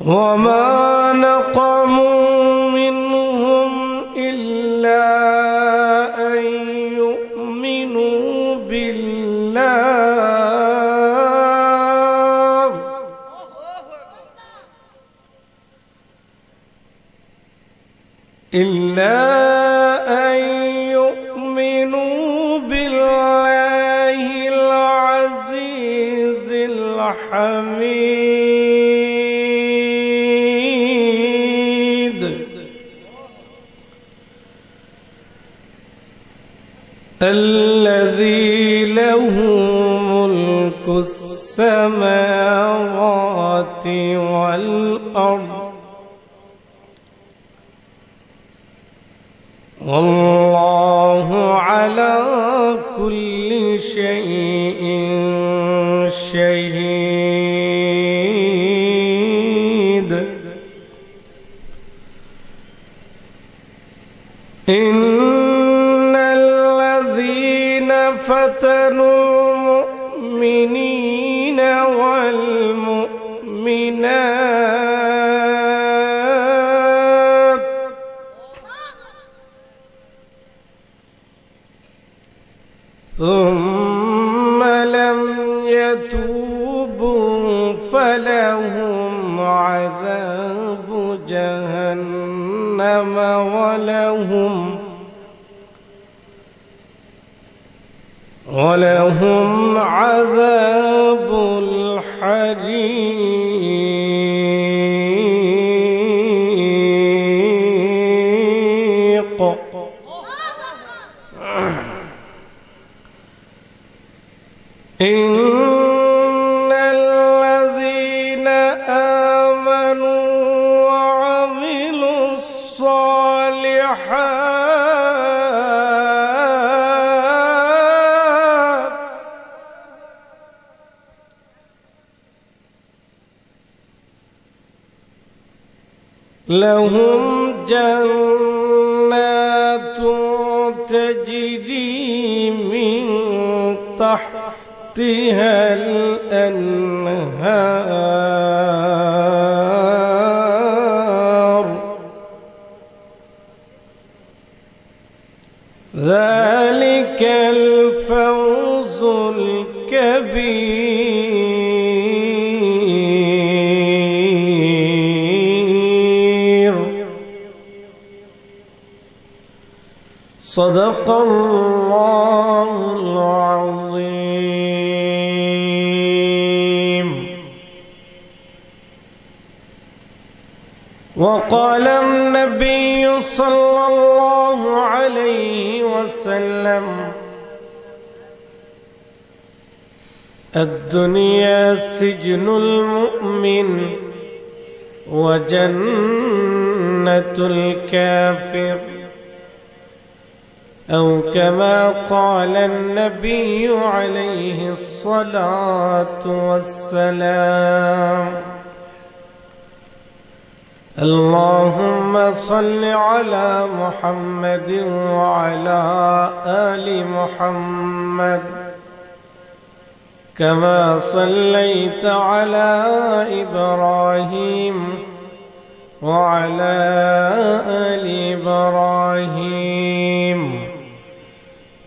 وما نقموا السماوات والأرض والله جهنم ولهم ولهم عذاب الحريق إن لهم جنات تجري من تحتها الأنهار ذلك الفوز الكبير صدق الله العظيم وقال النبي صلى الله عليه وسلم الدنيا سجن المؤمن وجنة الكافر أو كما قال النبي عليه الصلاة والسلام اللهم صل على محمد وعلى آل محمد كما صليت على إبراهيم وعلى آل إبراهيم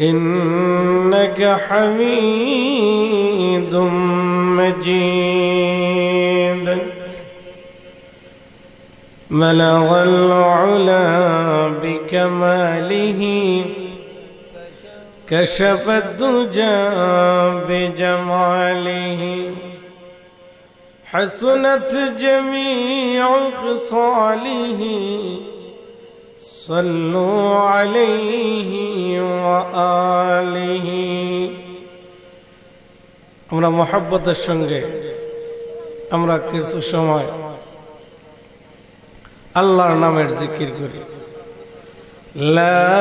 إنك حميد مجيد ملغ العلا بكماله كشف الدجى بجماله حسنت جميع خصاله صلوا عليه وآله امرا محبت الشنگ امرا كيس شمائے الله نامر ذکر کری لا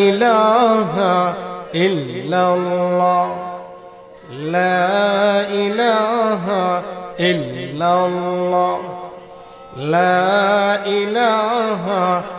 إله إلا الله لا إله إلا الله لا إله إلا الله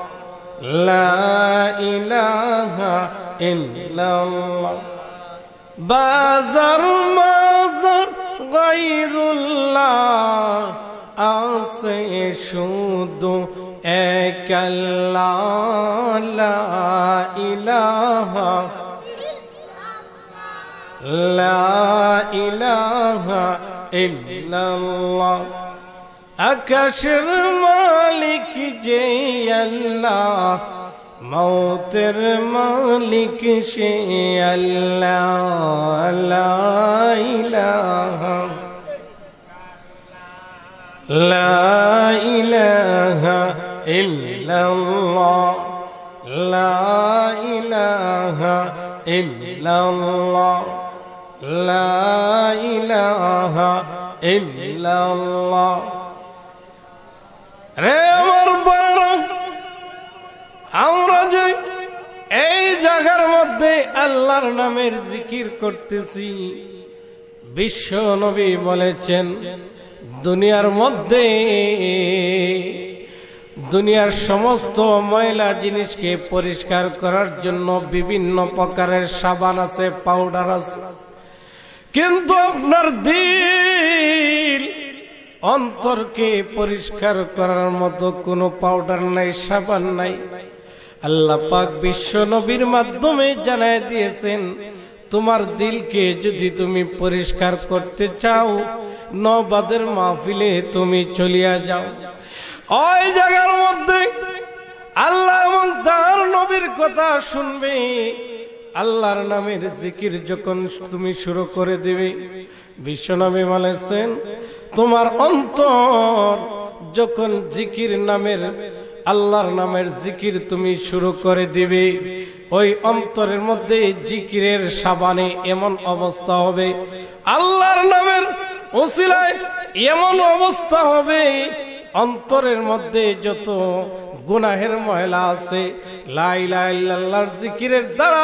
لا إله إلا الله بازر مازر غير الله أصي شود إك الله لا إله لا إله إلا الله أكشر مالک جی الله موتر مالک شی اللہ اللہ الہ لا إله الا الله لا إله الا الله لا إله الا الله রে আমার আমরা যে এই জায়গার মধ্যে আল্লাহর নামের জিকির করতেছি বিশ্ব নবী বলেছেন দুনিয়ার মধ্যে দুনিয়ার সমস্ত ময়লা জিনিসকে পরিষ্কার করার জন্য বিভিন্ন প্রকারের সাবান আছে পাউডার আছে কিন্তু আপনার দিল অন্তরকে পরিষ্কার করার মতো কোনো পাউডার নাই সাবান নাই আল্লাহ পাক বিশ্ব নবীর মাধ্যমে জানাই দিয়েছেন তোমার দিলকে যদি তুমি পরিষ্কার করতে চাও নবাদের মাহফিলে তুমি চলিয়া যাও ওই জায়গার মধ্যে আল্লাহ এবং তার নবীর কথা শুনবে আল্লাহর নামের জিকির যখন তুমি শুরু করে দেবে বিশ্বনবী বলেছেন তোমার অন্তর যখন জিকির নামের আল্লাহর নামের জিকির তুমি শুরু করে দিবে ওই অন্তরের মধ্যে জিকিরের সাবানে এমন অবস্থা হবে আল্লাহর নামের ওসিলায় এমন অবস্থা হবে অন্তরের মধ্যে যত গুনাহের মহিলা আছে লাইলাল্লাহর জিকিরের দ্বারা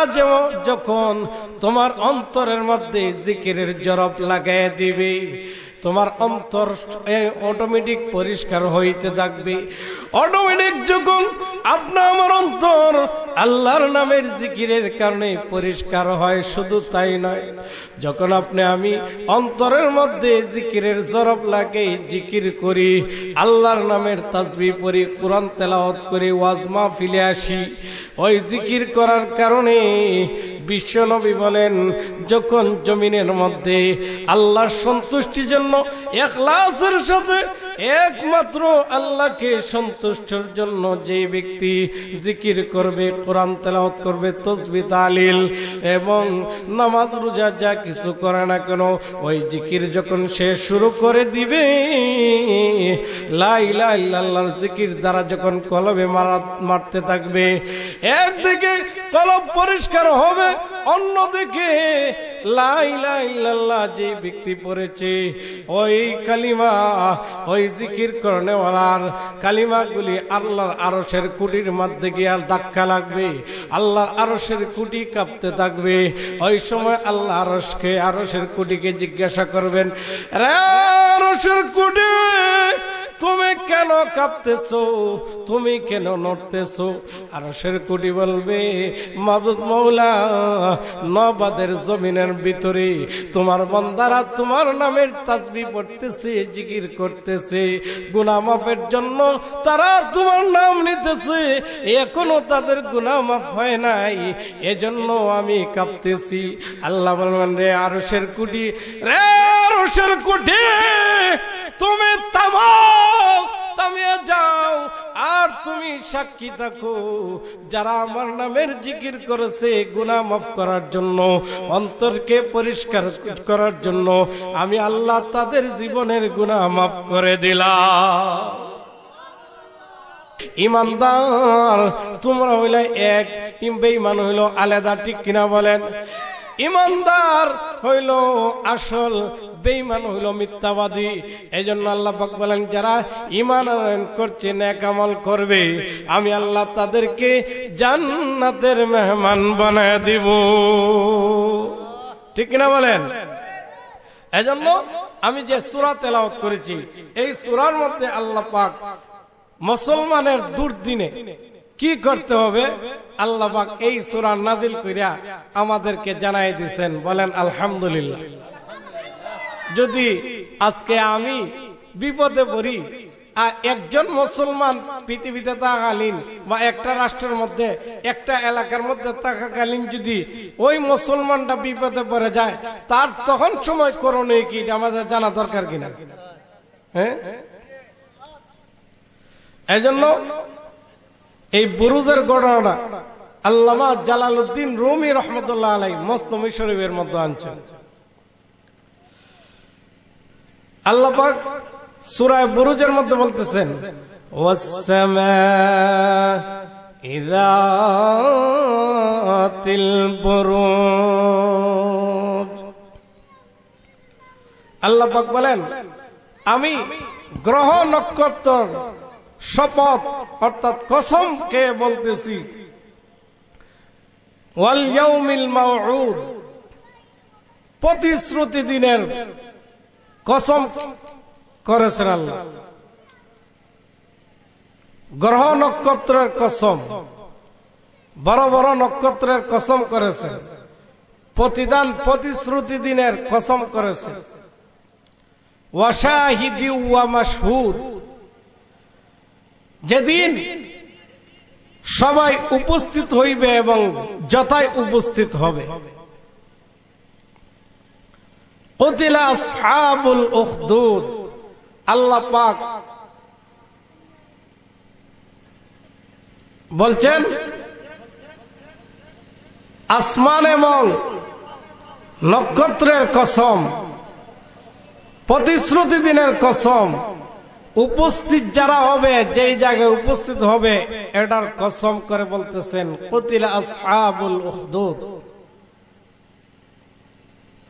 যখন তোমার অন্তরের মধ্যে জিকিরের জরব লাগাই দিবে তোমার অন্তর অটোমেটিক পরিষ্কার হইতে থাকবে অটোমেটিক যখন আপনার আমার অন্তর আল্লাহর নামের জিকিরের কারণে পরিষ্কার হয় শুধু তাই নয় যখন আপনি আমি অন্তরের মধ্যে জিকিরের জরব লাগে জিকির করি আল্লাহর নামের তাজবি পরি কোরআন তেলাওয়াত করি ওয়াজমা ফিলে আসি ওই জিকির করার কারণে বিশ্বনবী বলেন যখন জমিনের মধ্যে আল্লাহর সন্তুষ্টির জন্য লাশের সাথে একমাত্র আল্লাহকে সন্তুষ্টর জন্য যে ব্যক্তি জিকির করবে কোরআন তেলাওত করবে তসবি তালিল এবং নামাজ রোজা যা কিছু করে না কেন ওই জিকির যখন সে শুরু করে দিবে লাই লাই লাইলাল্লাহর জিকির দ্বারা যখন কলবে মারা মারতে থাকবে একদিকে কলব পরিষ্কার হবে অন্যদিকে লাইল্লাহ যে ব্যক্তি পড়েছে ওই কালিমা ওই জিকির করণেওয়ালার কালিমাগুলি আল্লাহর আরসের কুটির মধ্যে গিয়ে ধাক্কা লাগবে আল্লাহর আরসের কুটি কাঁপতে থাকবে ওই সময় আল্লাহ আরসকে আরসের কুটিকে জিজ্ঞাসা করবেন রে আরসের কুটি তুমি কেন কাঁপতেছো তুমি কেন নড়তেছো আর সের কুটি বলবে মৌলা নবাদের জমিনের ভিতরে তোমার বন্দারা তোমার নামের তাজবি পড়তেছে জিকির করতেছে গুনামাফের জন্য তারা তোমার নাম নিতেছে এখনো তাদের গুনামাফ হয় নাই এজন্য আমি কাঁপতেছি আল্লাহ বলবেন রে আরসের কুটি রে আরসের কুটি তুমি যাও আর তুমি সাক্ষী থাকো যারা আমার নামের জিকির করেছে গুনা মাফ করার জন্য অন্তরকে পরিষ্কার করার জন্য আমি আল্লাহ তাদের জীবনের গুনাহ মাফ করে দিলাম ইমানদার তোমরা হইলে এক বেঈমান হইল আলাদা ঠিক কিনা বলেন ইমানদার হইল আসল বেইমান হইল মিথ্যাবাদী এই জন্য আল্লাহ পাক বলেন যারা ইমান করছে ন্যাকামল করবে আমি আল্লাহ তাদেরকে জান্নাতের মেহমান বানায় দিব ঠিক না বলেন এজন্য আমি যে সুরা তেলাওত করেছি এই সুরার মধ্যে আল্লাহ পাক মুসলমানের দুর্দিনে কি করতে হবে আল্লাহ এই সুরা নাজিল করিয়া আমাদেরকে জানাই দিচ্ছেন বলেন আলহামদুলিল্লাহ যদি আজকে আমি বিপদে পড়ি আর একজন মুসলমান পৃথিবীতে তাকালীন বা একটা রাষ্ট্রের মধ্যে একটা এলাকার মধ্যে থাকাকালীন যদি ওই মুসলমানটা বিপদে পড়ে যায় তার তখন সময় করণীয় কি আমাদের জানা দরকার কিনা হ্যাঁ এজন্য এই বুরুজের ঘটনাটা আল্লামা উদ্দিন রুমি রহমতুল্লাহ আলাই মস্তমি শরীফের মধ্যে আনছেন আল্লাপাক সুরায় বুরুজের মধ্যে বলতেছেন আল্লাপাক বলেন আমি গ্রহ নক্ষত্র শপথ অর্থাৎ কসম কে বলতেছি প্রতিশ্রুতি দিনের কসম করেছেন আল্লাহ গ্রহ নক্ষত্রের কসম বড় বড় নক্ষত্রের কসম করেছে প্রতিদান প্রতিশ্রুতি দিনের কসম করেছে ওয়াশাহিদি ওয়া মাসহুদ যেদিন সবাই উপস্থিত হইবে এবং যথায় উপস্থিত হবে আল্লাহ পাক বলছেন আসমান এবং নক্ষত্রের কসম প্রতিশ্রুতি দিনের কসম উপস্থিত যারা হবে যেই জায়গায় উপস্থিত হবে এটার কসম করে বলতেছেন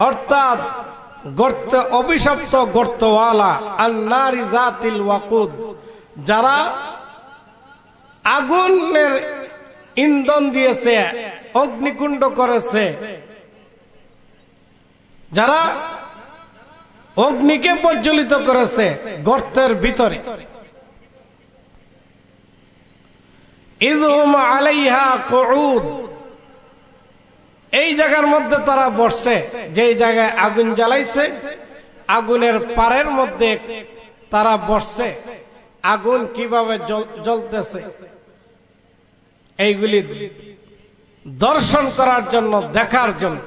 অর্থাৎ গর্ত অভিশপ্ত গর্তওয়ালা আল্লাহ জাতিল ওয়াকুদ যারা আগুনের ইন্ধন দিয়েছে অগ্নিকুণ্ড করেছে যারা অগ্নিকে প্রজ্বলিত করেছে গর্তের ভিতরে এই জায়গার মধ্যে তারা বসছে যে জায়গায় আগুন জ্বালাইছে আগুনের পারের মধ্যে তারা বসছে আগুন কিভাবে জ্বলতেছে এইগুলি দর্শন করার জন্য দেখার জন্য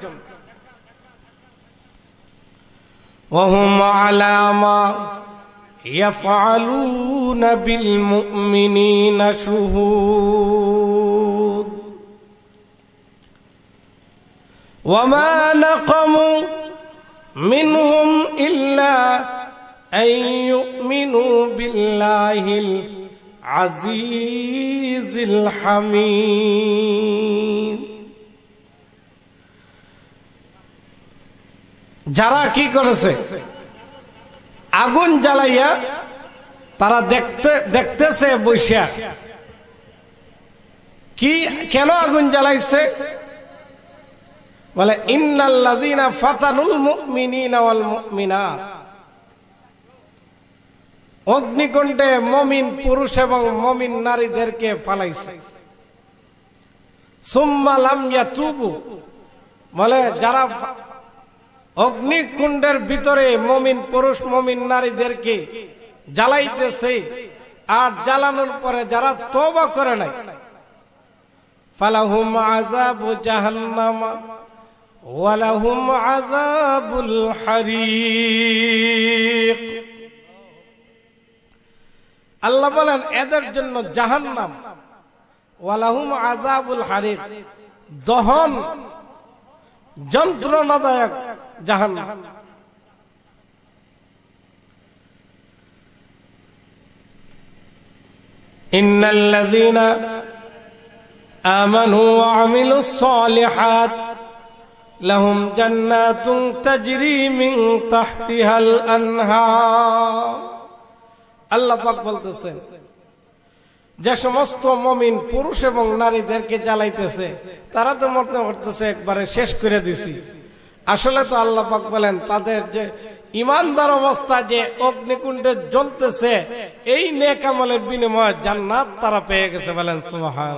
وهم على ما يفعلون بالمؤمنين شهود وما نقموا منهم إلا أن يؤمنوا بالله العزيز الحميد যারা কি করেছে আগুন জ্বালাইয়া তারা দেখতে দেখতেছে বৈশা কি কেন আগুন জ্বালাইছে বলে ইন্নাল্লাযীনা ফাতানুল অগ্নিকুণ্ডে মমিন পুরুষ এবং মমিন নারীদেরকে ফালাইছে সুম্মা লামিয়া তুবু বলে যারা অগ্নিকুণ্ডের ভিতরে মমিন পুরুষ মমিন নারীদেরকে জ্বালাইতেছে আর জ্বালানোর পরে যারা তবা করে নাই ফালাহুম আজাব জাহান্নামা ওয়ালাহুম আজাবুল হারিক আল্লাহ বলেন এদের জন্য জাহান্নাম ওয়ালাহুম আজাবুল হারিক দহন যন্ত্রণাদায়ক জাহান ان الذين امنوا وعملوا الصالحات لهم جنات تجري من تحتها الانهار পাক যে সমস্ত মমিন পুরুষ এবং নারীদেরকে জ্বালাইতেছে তারা তো মনে করতেছে একবারে শেষ করে দিছি আসলে তো আল্লাহ পাক বলেন তাদের যে ইমানদার অবস্থা যে অগ্নিকুণ্ডে জ্বলতেছে এই নেকামলের আমলের বিনিময়ে জান্নাত তারা পেয়ে গেছে বলেন সুবহান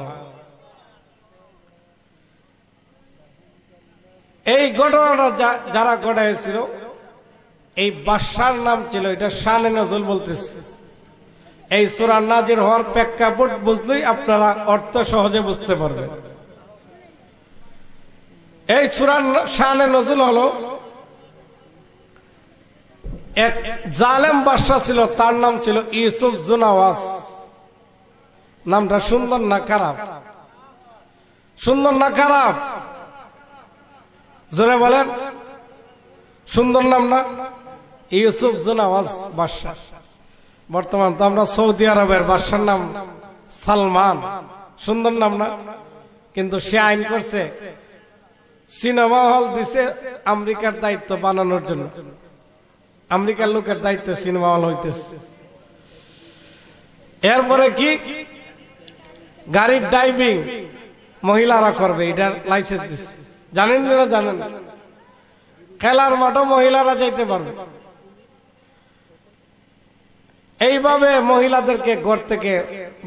এই ঘটনাটা যারা ঘটাইছিল এই বাদশার নাম ছিল এটা শানে নজল বলতেছে এই সুরার নাজির হওয়ার প্রেক্ষাপট বুঝলেই আপনারা অর্থ সহজে বুঝতে পারবেন এই সুরার শাহানের নজুল হলো এক জালেম বাদশাহ ছিল তার নাম ছিল ইউসুফ জুনাওয়াজ নামটা সুন্দর না খারাপ সুন্দর না খারাপ জোরে বলেন সুন্দর নাম না ইউসুফ জুনাওয়াজ বাদশাহ বর্তমান তো আমরা সৌদি আরবের বাদশার নাম সালমান সুন্দর নাম না কিন্তু সে আইন করছে সিনেমা হল দিছে আমেরিকার দায়িত্ব বানানোর জন্য আমেরিকার লোকের দায়িত্ব সিনেমা হল হইতেছে এরপরে কি গাড়ির ড্রাইভিং মহিলারা করবে এটার লাইসেন্স দিছে জানেন না জানেন খেলার মাঠও মহিলারা যাইতে পারবে এইভাবে মহিলাদেরকে ঘর থেকে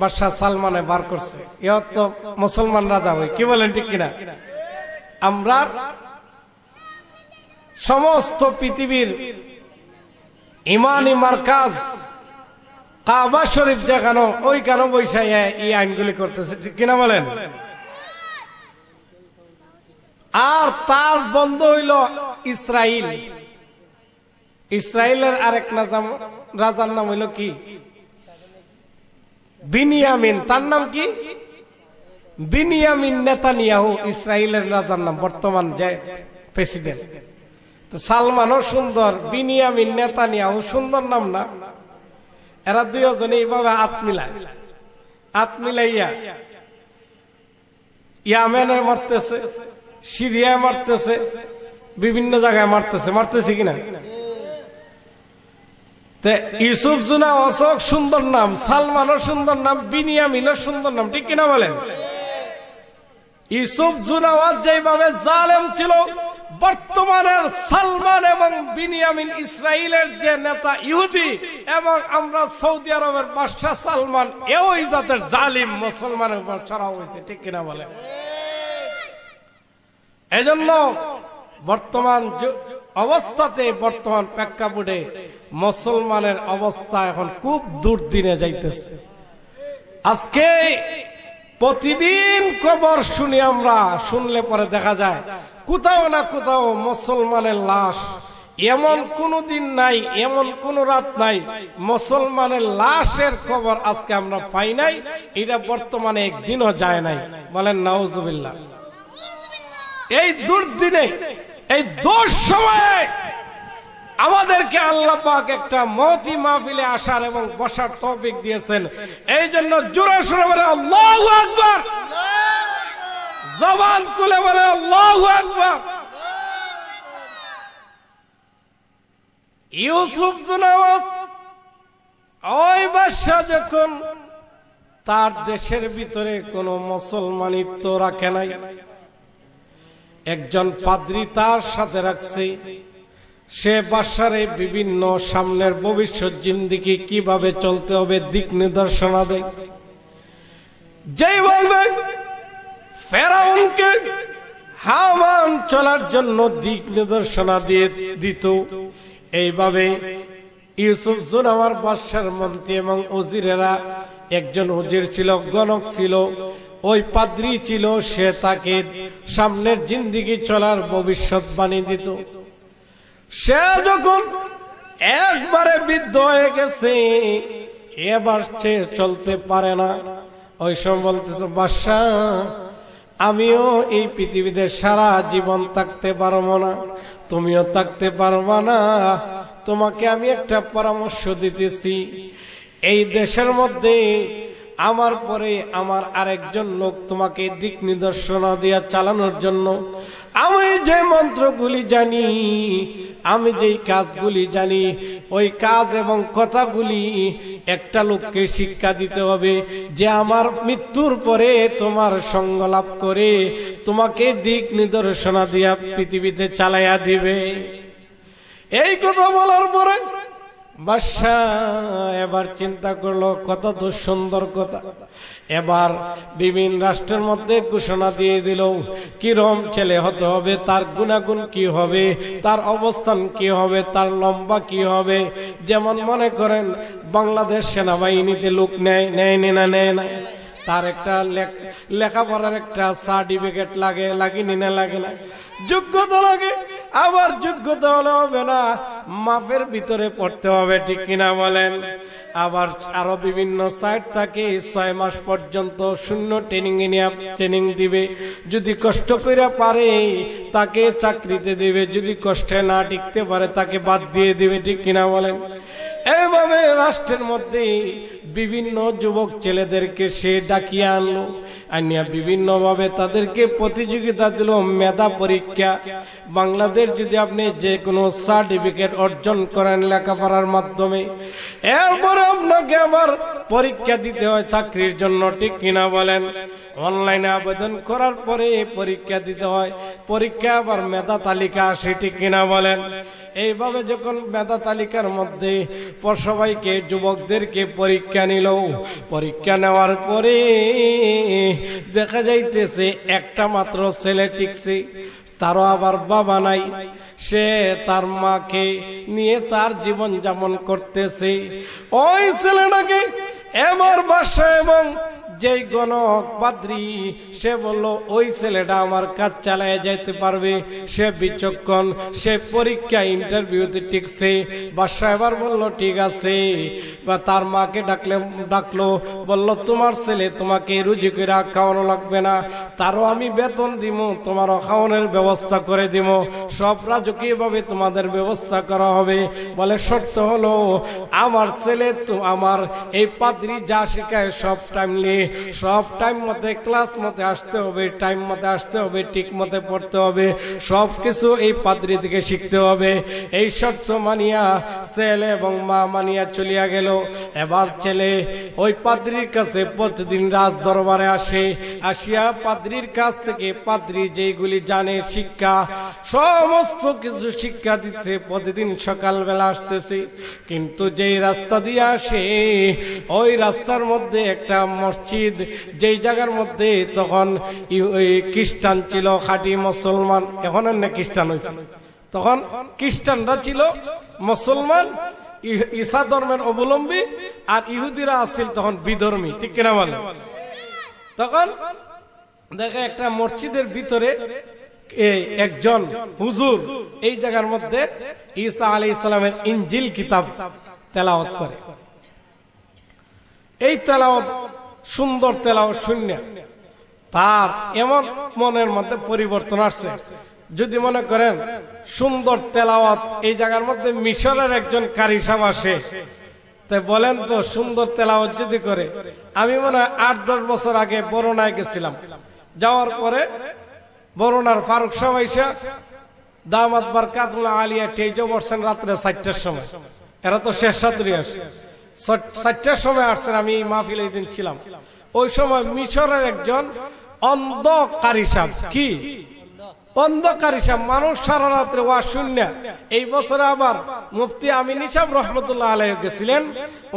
বাদশাহ সালমানে বার করছে ইহত মুসলমান রাজা হয় কি বলেন ঠিক কিনা আমরা সমস্ত পৃথিবীর ইমানি মার্কাজ কাবা শরীফ যেখানে ওই কেন বৈশাই এই আইনগুলি করতেছে ঠিক কিনা বলেন আর তার বন্ধ হইল ইসরায়েল ইসরায়েলের আরেক নাজাম রাজার নাম হইল কি বিনিয়ামিন তার নাম কি বিনিয়ামিন নেতানিয়াহু ইসরায়েলের রাজার নাম বর্তমান প্রেসিডেন্ট সালমানও সুন্দর বিনিয়ামিন নেতানিয়াহু সুন্দর নাম না এরা দুইজন এইভাবে আত মিলায় আত ইয়ামেনে মারতেছে সিরিয়ায় মারতেছে বিভিন্ন জায়গায় মারতেছে মারতেছে কিনা ইউসুফ জুনা অশোক সুন্দর নাম সালমানও সুন্দর নাম বিনিয়ামিনও সুন্দর নাম ঠিক কিনা বলেন ইসুফ জুনাওয়াজ যেভাবে জালেম ছিল বর্তমানের সালমান এবং বিনিয়ামিন ইসরায়েলের যে নেতা ইহুদি এবং আমরা সৌদি আরবের বাদশাহ সালমান এও ইজাতের জালিম মুসলমানের উপর ছড়া হয়েছে ঠিক কিনা বলে এজন্য বর্তমান অবস্থাতে বর্তমান প্রেক্ষাপটে মুসলমানের অবস্থা এখন খুব দূর দিনে যাইতেছে আজকে প্রতিদিন কবর শুনি আমরা শুনলে পরে দেখা যায় কোথাও না কোথাও মুসলমানের লাশ এমন কোন দিন নাই এমন কোনো রাত নাই মুসলমানের লাশের খবর আজকে আমরা পাই নাই এটা বর্তমানে একদিনও যায় নাই বলেন নাউজুবিল্লাহ এই দুর্দিনে এই দোষ সময়ে আমাদেরকে আল্লাহ পাক একটা মতি মাহফিলে আসার এবং বসার তৌফিক দিয়েছেন এই জন্য জোরে সুরে বলে আল্লাহু আকবার জবান খুলে বলে আল্লাহু আকবার ইউসুফ জুনাওয়াস ওই বাদশা যখন তার দেশের ভিতরে কোন মুসলমানিত্ব রাখে নাই একজন পাদ্রী তার সাথে রাখছে সে বাসারে বিভিন্ন সামনের ভবিষ্যৎ জিন্দিগি কিভাবে চলতে হবে দিক নির্দেশনা দেয় যেই বলবে ফেরাউনকে হাওয়ান চলার জন্য দিক নির্দেশনা দিয়ে দিত এইভাবে ইউসুফ জুনামার বাদশার মন্ত্রী এবং উজিরেরা একজন উজির ছিল গণক ছিল ওই পাদ্রি ছিল সে তাকে সামনের জিন্দিগি চলার ভবিষ্যৎ ভবিষ্যৎবাণী দিত সে যখন একবারে বৃদ্ধ হয়ে গেছে এবার সে চলতে পারে না ওই সময় বলতেছে বাদশাহ আমিও এই পৃথিবীতে সারা জীবন থাকতে পারবো না তুমিও থাকতে পারবা না তোমাকে আমি একটা পরামর্শ দিতেছি এই দেশের মধ্যে আমার পরে আমার আরেকজন লোক তোমাকে দিক নিদর্শনা দিয়া চালানোর জন্য আমি যে মন্ত্রগুলি জানি আমি যেই কাজগুলি জানি ওই কাজ এবং কথাগুলি একটা লোককে শিক্ষা দিতে হবে যে আমার মৃত্যুর পরে তোমার সঙ্গ লাভ করে তোমাকে দিক নিদর্শনা দিয়া পৃথিবীতে চালাইয়া দিবে এই কথা বলার পরে বাদশা এবার চিন্তা করলো কত তো সুন্দর কথা এবার বিভিন্ন রাষ্ট্রের মধ্যে ঘোষণা দিয়ে দিল কিরম ছেলে হতে হবে তার গুণাগুণ কি হবে তার অবস্থান কি হবে তার লম্বা কি হবে যেমন মনে করেন বাংলাদেশ সেনাবাহিনীতে লোক নেয় নেয় না নেয় না তার একটা লেখাপড়ার একটা সার্টিফিকেট লাগে লাগেনি না লাগে না যোগ্যতা লাগে আবার যোগ্যতা হলে হবে না মাপের ভিতরে পড়তে হবে ঠিক কিনা বলেন আবার আরো বিভিন্ন সাইট থাকে ছয় মাস পর্যন্ত শূন্য ট্রেনিং নিয়ে ট্রেনিং দিবে যদি কষ্ট করে পারে তাকে চাকরিতে দেবে যদি কষ্টে না টিকতে পারে তাকে বাদ দিয়ে দেবে ঠিক কিনা বলেন এভাবে রাষ্ট্রের মধ্যে বিভিন্ন যুবক ছেলেদেরকে সে ডাকিয়ে আনলো আনিয়া বিভিন্নভাবে তাদেরকে প্রতিযোগিতা দিল মেধা পরীক্ষা বাংলাদেশ যদি আপনি যে কোনো সার্টিফিকেট অর্জন করেন লেখাপড়ার মাধ্যমে এরপরে আপনাকে আবার পরীক্ষা দিতে হয় চাকরির জন্য ঠিক কিনা বলেন অনলাইনে আবেদন করার পরে পরীক্ষা দিতে হয় পরীক্ষা আবার মেধা তালিকা আসে ঠিক কিনা বলেন এইভাবে যখন মেধা তালিকার মধ্যে সবাইকে যুবকদেরকে পরীক্ষা নিল পরীক্ষা নেওয়ার পরে দেখা যাইতেছে একটা মাত্র ছেলে টিকছে তারও আবার বাবা নাই সে তার মাকে নিয়ে তার জীবন যাপন করতেছে ওই ছেলেটাকে এমর বাসা এবং যেই গণক পাদ্রি সে বলল ওই ছেলেটা আমার কাজ চালায় যাইতে পারবে সে বিচক্ষণ সে পরীক্ষা ইন্টারভিউতে টিকছে বাদশাহ এবার বললো ঠিক আছে বা তার মাকে ডাকলে ডাকলো বলল তোমার ছেলে তোমাকে রুজি করে খাওয়ানো লাগবে না তারও আমি বেতন দিব তোমারও খাওয়ানোর ব্যবস্থা করে দিব সব রাজকীয়ভাবে তোমাদের ব্যবস্থা করা হবে বলে শর্ত হলো আমার ছেলে তো আমার এই পাদ্রি যা শেখায় সব টাইমলি সব টাইম মতে ক্লাস মতে আসতে হবে টাইম মতে আসতে হবে ঠিক মতে পড়তে হবে সব কিছু এই পাদ্রি থেকে শিখতে হবে এই শর্ত মানিয়া ছেলে এবং মা মানিয়া চলিয়া গেল এবার ছেলে ওই পাদ্রির কাছে প্রতিদিন রাজ দরবারে আসে আসিয়া পাদ্রির কাছ থেকে পাদ্রি যেগুলি জানে শিক্ষা সমস্ত কিছু শিক্ষা দিচ্ছে প্রতিদিন সকালবেলা আসতেছে কিন্তু যেই রাস্তা দিয়ে আসে ওই রাস্তার মধ্যে একটা মসজিদ মসজিদ যেই জায়গার মধ্যে তখন খ্রিস্টান ছিল খাঁটি মুসলমান এখন না খ্রিস্টান হয়েছে তখন খ্রিস্টানরা ছিল মুসলমান ঈসা ধর্মের অবলম্বী আর ইহুদিরা আসছিল তখন বিধর্মী ঠিক কিনা বলে তখন দেখে একটা মসজিদের ভিতরে একজন হুজুর এই জায়গার মধ্যে ঈসা আলী ইসলামের ইঞ্জিল কিতাব তেলাওয়াত করে এই তেলাওয়াত সুন্দর তেলাও শূন্য তার এমন মনের মধ্যে পরিবর্তন আসছে যদি মনে করেন সুন্দর তেলাওয়াত এই জায়গার মধ্যে মিশরের একজন কারি সাহ আসে তাই বলেন তো সুন্দর তেলাওয়াত যদি করে আমি মনে হয় আট দশ বছর আগে বরোনায় গেছিলাম যাওয়ার পরে বরোনার ফারুক সাহ দামাত বার কাতুল্লাহ আলিয়া টেজো বসছেন রাত্রে চারটার সময় এরা তো শেষ সাতরি আসে চারটার সময় আসছেন আমি মাহফিল এই দিন ছিলাম ওই সময় মিশরের একজন অন্ধ কারিসাব কি অন্ধকারী সাহেব মানুষ সারা রাত্রে ওয়া শূন্য এই বছর আবার মুফতি আমি নিশাম রহমতুল্লাহ আলহ গেছিলেন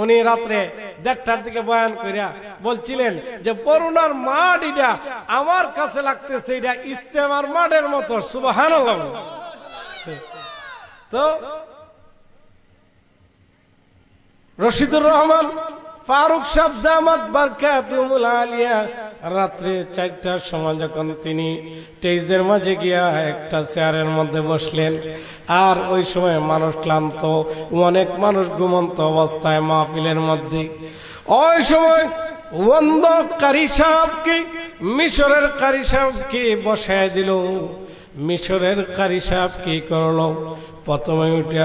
উনি রাত্রে দেড়টার দিকে বয়ান করিয়া বলছিলেন যে করুণার মাঠ এটা আমার কাছে লাগতেছে এটা ইস্তেমার মাঠের মতো হান তো রশিদুর রহমান ফারুক সাবজামাত বারকাতুল আলিয়া রাত্রে চারটার সময় যখন তিনি টেজের মাঝে গিয়া একটা চেয়ারের মধ্যে বসলেন আর ওই সময় মানুষ ক্লান্ত অনেক মানুষ ঘুমন্ত অবস্থায় মাহফিলের মধ্যে ওই সময় বন্ধ কারি সাহেবকে মিশরের কারি সাহেবকে বসায় দিল মিশরের কারি সাহেব কি করলো প্রথমে উঠে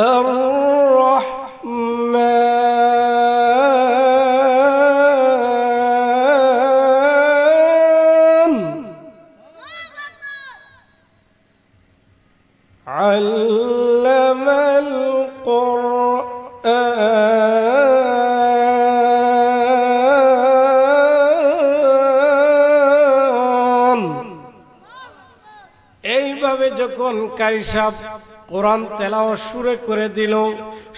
الرحمن علم القرآن এইভাবে যখন কারি সাহেব কোরআন তেলাও সুরে করে দিল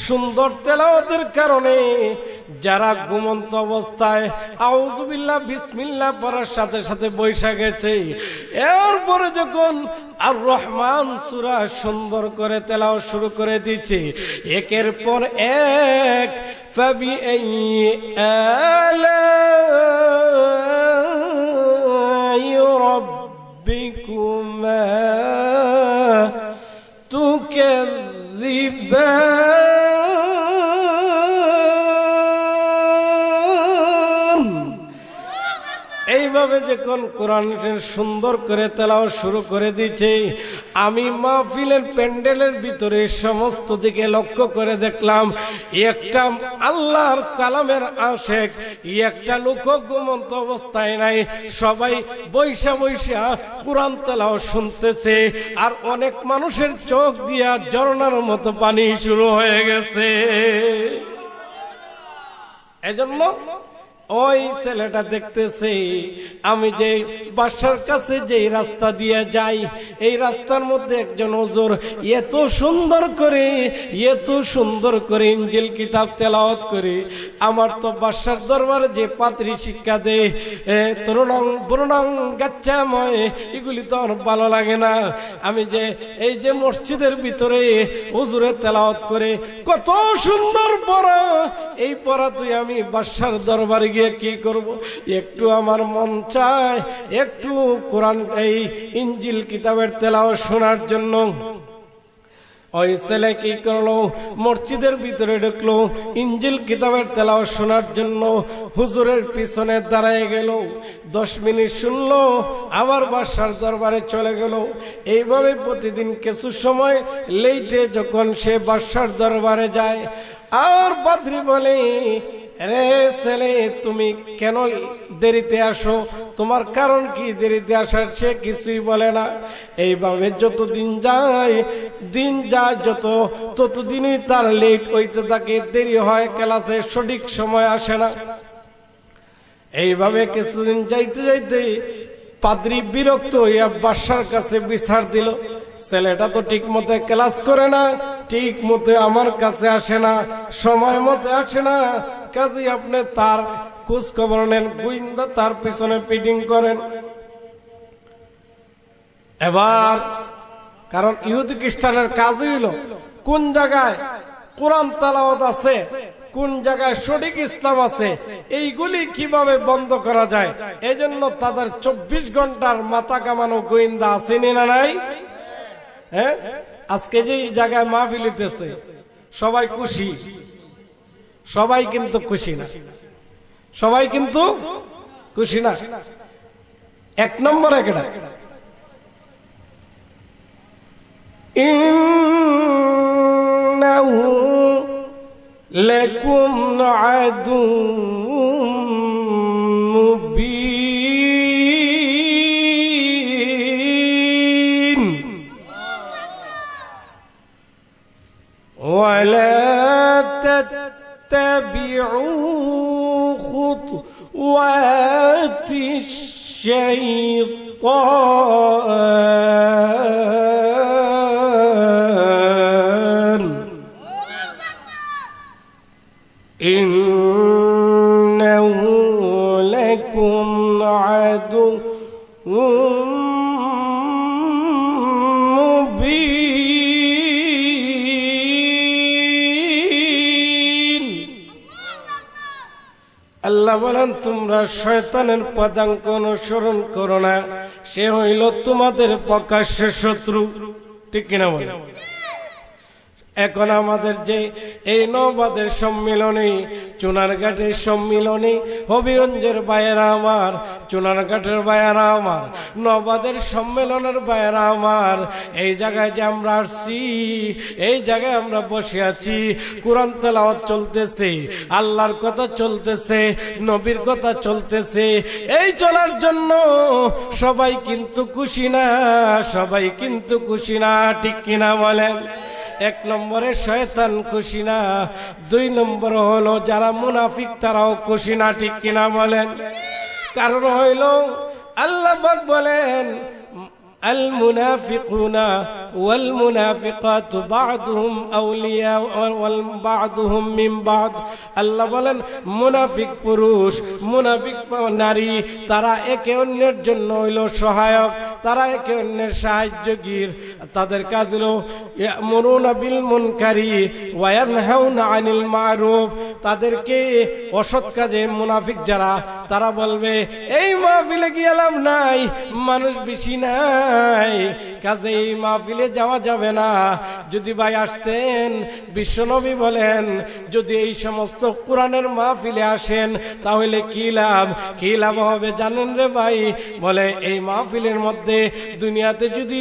সুন্দর তেলাওয়াতের কারণে যারা ঘুমন্ত অবস্থায় আউজবিল্লা বিসমিল্লা পড়ার সাথে সাথে বৈশা গেছে এরপরে যখন আর রহমান সুরা সুন্দর করে তেলাও শুরু করে দিচ্ছে একের পর এক ফাবি এই আলা যখন কোরআনের সুন্দর করে তেলাও শুরু করে দিচ্ছে আমি মাহফিলের প্যান্ডেলের ভিতরে সমস্ত দিকে লক্ষ্য করে দেখলাম একটা আল্লাহর কালামের আশেক একটা লোক গুমন্ত অবস্থায় নাই সবাই বৈশা বৈশা কোরআন তেলাও শুনতেছে আর অনেক মানুষের চোখ দিয়া ঝরনার মতো পানি শুরু হয়ে গেছে এজন্য ওই ছেলেটা দেখতেছে আমি যে বাসার কাছে যে রাস্তা দিয়ে যাই এই রাস্তার মধ্যে একজন ওজোর এত সুন্দর করে এত সুন্দর করে ইঞ্জিল কিতাব তেলাওয়াত করে আমার তো বাসার দরবার যে পাত্রী শিক্ষা দেয় তরুণং বরুণং গাচ্ছাময় এগুলি তো আমার ভালো লাগে না আমি যে এই যে মসজিদের ভিতরে ওজুরে তেলাওয়াত করে কত সুন্দর পড়া এই পড়া তুই আমি বাসার দরবারে গিয়ে দিয়ে কি করব একটু আমার মন চায় একটু কোরআন এই ইঞ্জিল কিতাবের তেলাও শোনার জন্য ওই ছেলে কি করলো মসজিদের ভিতরে ঢুকলো ইঞ্জিল কিতাবের তেলাও শোনার জন্য হুজুরের পিছনে দাঁড়ায় গেল দশ মিনিট শুনলো আবার বাসার দরবারে চলে গেল এইভাবে প্রতিদিন কিছু সময় লেইটে যখন সে বাসার দরবারে যায় আর বাদ্রি বলে রে ছেলে তুমি কেন দেরিতে আসো তোমার কারণ কি দেরিতে আসার সে কিছুই বলে না এইভাবে যত দিন যায় দিন যায় যত ততদিনই তার লেট হইতে থাকে দেরি হয় ক্লাসে সঠিক সময় আসে না এইভাবে কিছুদিন যাইতে যাইতে পাদ্রি বিরক্ত হইয়া বাসার কাছে বিচার দিল ছেলেটা তো ঠিক মতো ক্লাস করে না ঠিক মতো আমার কাছে আসে না সময় মতো আসে না কাজে আপনি তার খোঁজ খবর নেন গোয়েন্দা তার পিছনে ফিটিং করেন এবার কারণ ইহুদি খ্রিস্টানের কাজ হইল কোন জায়গায় কোরআন তালাওয়াত আছে কোন জায়গায় সঠিক ইসলাম আছে এইগুলি কিভাবে বন্ধ করা যায় এজন্য তাদের চব্বিশ ঘন্টার মাথা কামানো গোয়েন্দা আসেনি না নাই হ্যাঁ আজকে যে জায়গায় মা ফিলিতেছে সবাই খুশি সবাই কিন্তু খুশি না সবাই কিন্তু খুশি না এক নম্বর একটা إنه لكم عدو اتبعوا خطوات الشيطان إن আল্লাহ বলেন তোমরা শয়তানের পদাঙ্ক অনুসরণ করো না সে হইল তোমাদের প্রকাশ্যে শত্রু ঠিক কিনা বলে এখন আমাদের যে এই নবাদের সম্মিলনে চুনারঘাটের সম্মিলনে হবিগঞ্জের বায়েরা আমার ঘাটের বায়েরা আমার নবাদের সম্মেলনের বায়েরা আমার এই জায়গায় যে আমরা আসছি এই জায়গায় আমরা বসে আছি কোরআন তেলাওয়াত চলতেছে আল্লাহর কথা চলতেছে নবীর কথা চলতেছে এই চলার জন্য সবাই কিন্তু খুশি না সবাই কিন্তু খুশি না ঠিক কিনা বলেন এক নম্বরে শয়তান খুশি না দুই নম্বর হলো যারা মুনাফিক তারাও খুশি না ঠিক কিনা বলেন কারণ হইল আল্লাহ বলেন আল্লাহ বলেন মুনাফিক পুরুষ মুনাফিক নারী তারা একে অন্যের জন্য হইল সহায়ক তারা একে অন্যের গির তাদের কাজ হলো মরুনা বিল মুনকারি ওয়ায়ানহাউনা আনিল মারুফ তাদেরকে অসৎ কাজে মুনাফিক যারা তারা বলবে এই মাহফিলে গিয়েলাম নাই মানুষ বেশি নাই কাজে এই মাহফিলে যাওয়া যাবে না যদি ভাই আসতেন বিশ্বনবী বলেন যদি এই সমস্ত কোরআনের মাহফিলে আসেন তাহলে কি লাভ কি লাভ হবে জানেন রে ভাই বলে এই মাহফিলের মধ্যে মধ্যে দুনিয়াতে যদি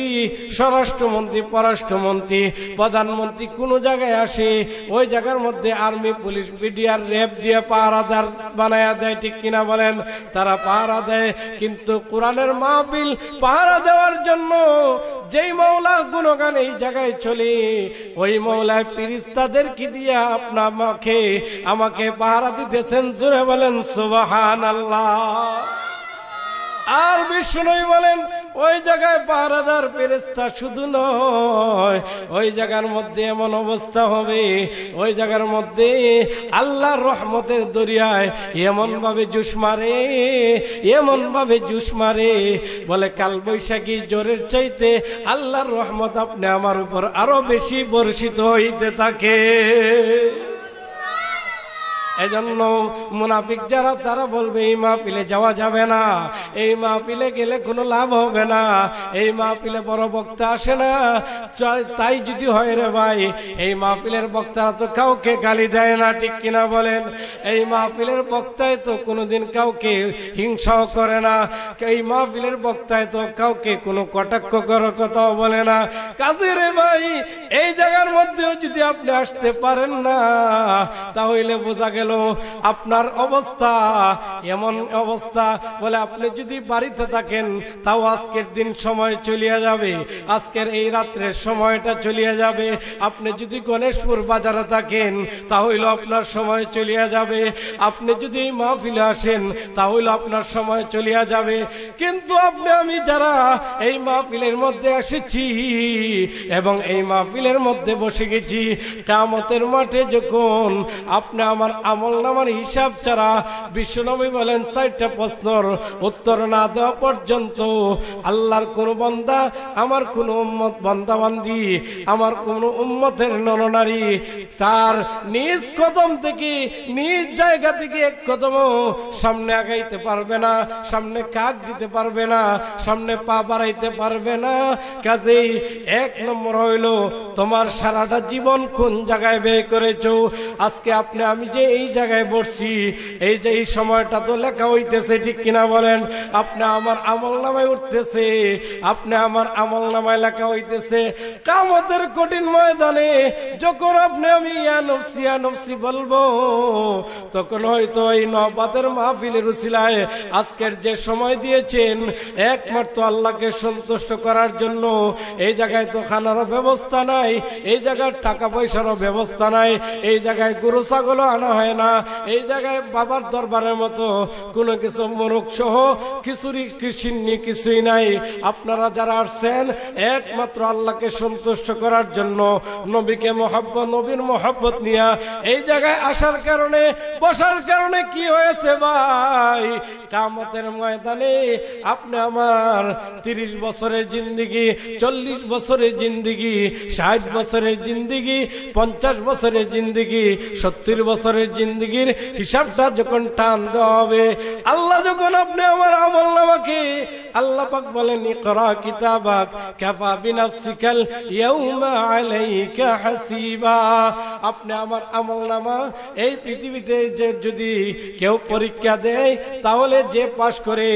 স্বরাষ্ট্রমন্ত্রী পররাষ্ট্রমন্ত্রী প্রধানমন্ত্রী কোনো জায়গায় আসে ওই জায়গার মধ্যে আর্মি পুলিশ বিডিআর র্যাব দিয়ে পাহারাদার বানায়া দেয় ঠিক কিনা বলেন তারা পাহারা দেয় কিন্তু কোরআনের মাহবিল পাহারা দেওয়ার জন্য যেই মৌলার গুণগান এই জায়গায় চলে ওই মৌলায় পিরিস্তাদের কি দিয়া আপনার আমাকে আমাকে পাহারা দিতেছেন জুড়ে বলেন সুবাহান আল্লাহ আর বিষ্ণুই বলেন ওই জায়গায় পাহারাদার পেরেস্তা শুধু নয় ওই জায়গার মধ্যে এমন অবস্থা হবে ওই জায়গার মধ্যে আল্লাহর রহমতের দরিয়ায় এমনভাবে জুস মারে এমনভাবে জুস মারে বলে কাল বৈশাখী জোরের চাইতে আল্লাহর রহমত আপনি আমার উপর আরো বেশি বর্ষিত হইতে থাকে এজন্য মুনাফিক যারা তারা বলবে এই মাহফিলে যাওয়া যাবে না এই মাহফিলে গেলে কোনো লাভ হবে না এই মাহফিলে বড় বক্তা আসে না তাই যদি হয় রে ভাই এই মাহফিলের বক্তারা তো কাউকে গালি দেয় না ঠিক কিনা বলেন এই মাহফিলের বক্তায় তো কোনোদিন কাউকে হিংসাও করে না এই মাহফিলের বক্তায় তো কাউকে কোনো কটাক্ষ করো কথাও বলে না কাজে রে ভাই এই জায়গার মধ্যেও যদি আপনি আসতে পারেন না তাহলে বোঝা গেল গেল আপনার অবস্থা এমন অবস্থা বলে আপনি যদি বাড়িতে থাকেন তাও আজকের দিন সময় চলিয়া যাবে আজকের এই রাত্রের সময়টা চলিয়া যাবে আপনি যদি গণেশপুর বাজারে থাকেন তাহলে আপনার সময় চলিয়া যাবে আপনি যদি এই মাহফিলে আসেন তাহলে আপনার সময় চলিয়া যাবে কিন্তু আপনি আমি যারা এই মাহফিলের মধ্যে এসেছি এবং এই মাহফিলের মধ্যে বসে গেছি কামতের মাঠে যখন আপনি আমার আম আমল নামার হিসাব ছাড়া বিশ্বনবী বলেন চারটা প্রশ্নর উত্তর না দেওয়া পর্যন্ত আল্লাহর কোন বন্দা আমার কোন উম্মত বন্দাবান্দি আমার কোন উম্মতের নরনারী তার নিজ কদম থেকে নিজ জায়গা থেকে এক কদম সামনে আগাইতে পারবে না সামনে কাক দিতে পারবে না সামনে পা বাড়াইতে পারবে না কাজেই এক নম্বর হইল তোমার সারাটা জীবন কোন জায়গায় ব্যয় করেছ আজকে আপনি আমি যে এই এই জায়গায় বসছি এই যে এই সময়টা তো লেখা হইতেছে ঠিক কিনা বলেন আপনি আমার আমল নামায় উঠতেছে আপনি আমার আমল নামায় লেখা হইতেছে কামতের কঠিন ময়দানে যখন আপনি আমি ইয়ানসি আনসি বলবো তখন হয়তো এই নবাদের মাহফিলের উসিলায় আজকের যে সময় দিয়েছেন একমাত্র আল্লাহকে সন্তুষ্ট করার জন্য এই জায়গায় তো খানারও ব্যবস্থা নাই এই জায়গার টাকা পয়সারও ব্যবস্থা নাই এই জায়গায় গরু ছাগলও আনা হয় হয় না এই জায়গায় বাবার দরবারের মতো কোনো কিছু মোরগ সহ কিছুরই কিসিন্নি কিছুই নাই আপনারা যারা আসছেন একমাত্র আল্লাহকে সন্তুষ্ট করার জন্য নবীকে মহাব্বত নবীর মহাব্বত নিয়া এই জায়গায় আসার কারণে বসার কারণে কি হয়েছে ভাই কামতের ময়দানে আপনি আমার তিরিশ বছরের জিন্দিগি চল্লিশ বছরের জিন্দিগি ষাট বছরের জিন্দিগি পঞ্চাশ বছরের জিন্দিগি সত্তর বছরের জিন্দগির হিসাবটা যখন টান দেওয়া হবে আল্লাহ যখন আপনি আমার আমল নামাকে আল্লাহ পাক বলেন ইকরা কিতাবাক কাফা বিনাফসিকাল ইয়াউমা আলাইকা হাসিবা আপনি আমার আমলনামা এই পৃথিবীতে যে যদি কেউ পরীক্ষা দেয় তাহলে যে পাস করে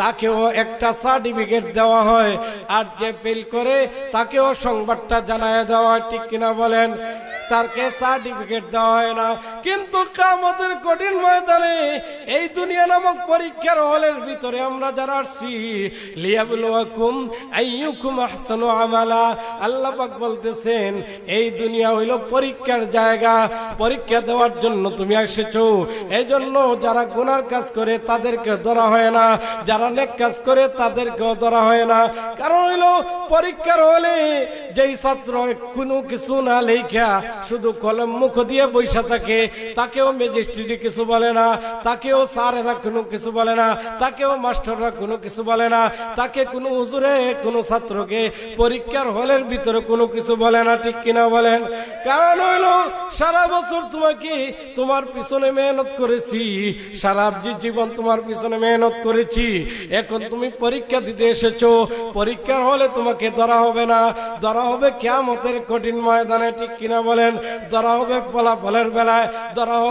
তাকেও একটা সার্টিফিকেট দেওয়া হয় আর যে ফেল করে তাকেও সংবাদটা জানায় দেওয়া ঠিক কিনা বলেন তারকে সার্টিফিকেট দেওয়া হয় না কিন্তু কামতের কঠিন ময়দানে এই দুনিয়া নামক পরীক্ষার হলের ভিতরে আমরা যারা আসছি লিয়াবুলুয়াকুম আইয়ুকুম আহসানু আমালা আল্লাহ পাক বলতেছেন এই দুনিয়া হইল পরীক্ষার জায়গা পরীক্ষা দেওয়ার জন্য তুমি এসেছো এজন্য যারা গুনার কাজ করে তাদেরকে ধরা হয় না যারা নেক কাজ করে তাদেরকে ধরা হয় না কারণ হইল পরীক্ষার হলে যেই ছাত্র কোনো কিছু না লেখা শুধু কলম মুখ দিয়ে বৈশা থাকে তাকে তাকেও ম্যাজিস্ট্রেট কিছু বলে না তাকেও স্যারেরা কোনো কিছু বলে না তাকেও মাস্টাররা কোনো কিছু বলে না তাকে কোনো হুজুরে কোনো ছাত্রকে পরীক্ষার হলের ভিতরে কোনো কিছু বলে না ঠিক কিনা বলেন কারণ হইল সারা বছর তোমাকে তোমার পিছনে মেহনত করেছি সারা জীবন তোমার পিছনে মেহনত করেছি এখন তুমি পরীক্ষা দিতে এসেছো পরীক্ষার হলে তোমাকে ধরা হবে না ধরা হবে কেমতের কঠিন ময়দানে ঠিক কিনা বলেন ধরা হবে ফলাফলের বেলায় ধরা হবে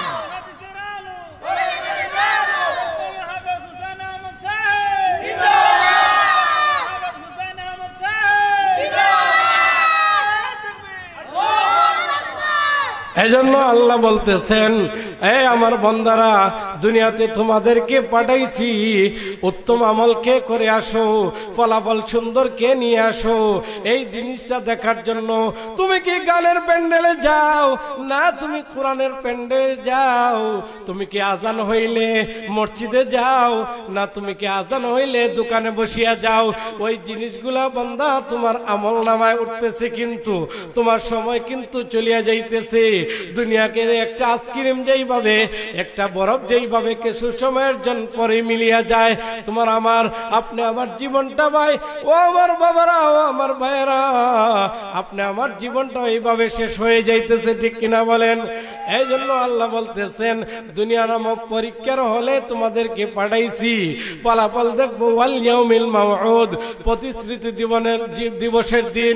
এজন্য আল্লাহ বলতেছেন এ আমার বন্দারা দুনিয়াতে তোমাদেরকে পাঠাইছি উত্তম আমল কে করে আসো ফলাফল সুন্দর কে নিয়ে আসো এই জিনিসটা দেখার জন্য তুমি কি গানের প্যান্ডেলে যাও না তুমি কোরআনের প্যান্ডেলে যাও তুমি কি আজান হইলে মসজিদে যাও না তুমি কি আজান হইলে দোকানে বসিয়া যাও ওই জিনিসগুলা বন্দা তোমার আমল নামায় উঠতেছে কিন্তু তোমার সময় কিন্তু চলিয়া যাইতেছে দুনিয়াকে একটা আইসক্রিম যাই যেইভাবে একটা বরফ যেইভাবে কিছু সময়ের জন্য পরে মিলিয়া যায় তোমার আমার আপনি আমার জীবনটা ভাই ও আমার বাবারা ও আমার ভাইয়েরা আপনি আমার জীবনটা এইভাবে শেষ হয়ে যাইতেছে ঠিক কিনা বলেন এই জন্য আল্লাহ বলতেছেন দুনিয়ার আমার পরীক্ষার হলে তোমাদেরকে পাঠাইছি ফলাফল দেখবো ওয়ালিয়াউমিল মাউদ প্রতিশ্রুতি দিবনের দিবসের দিন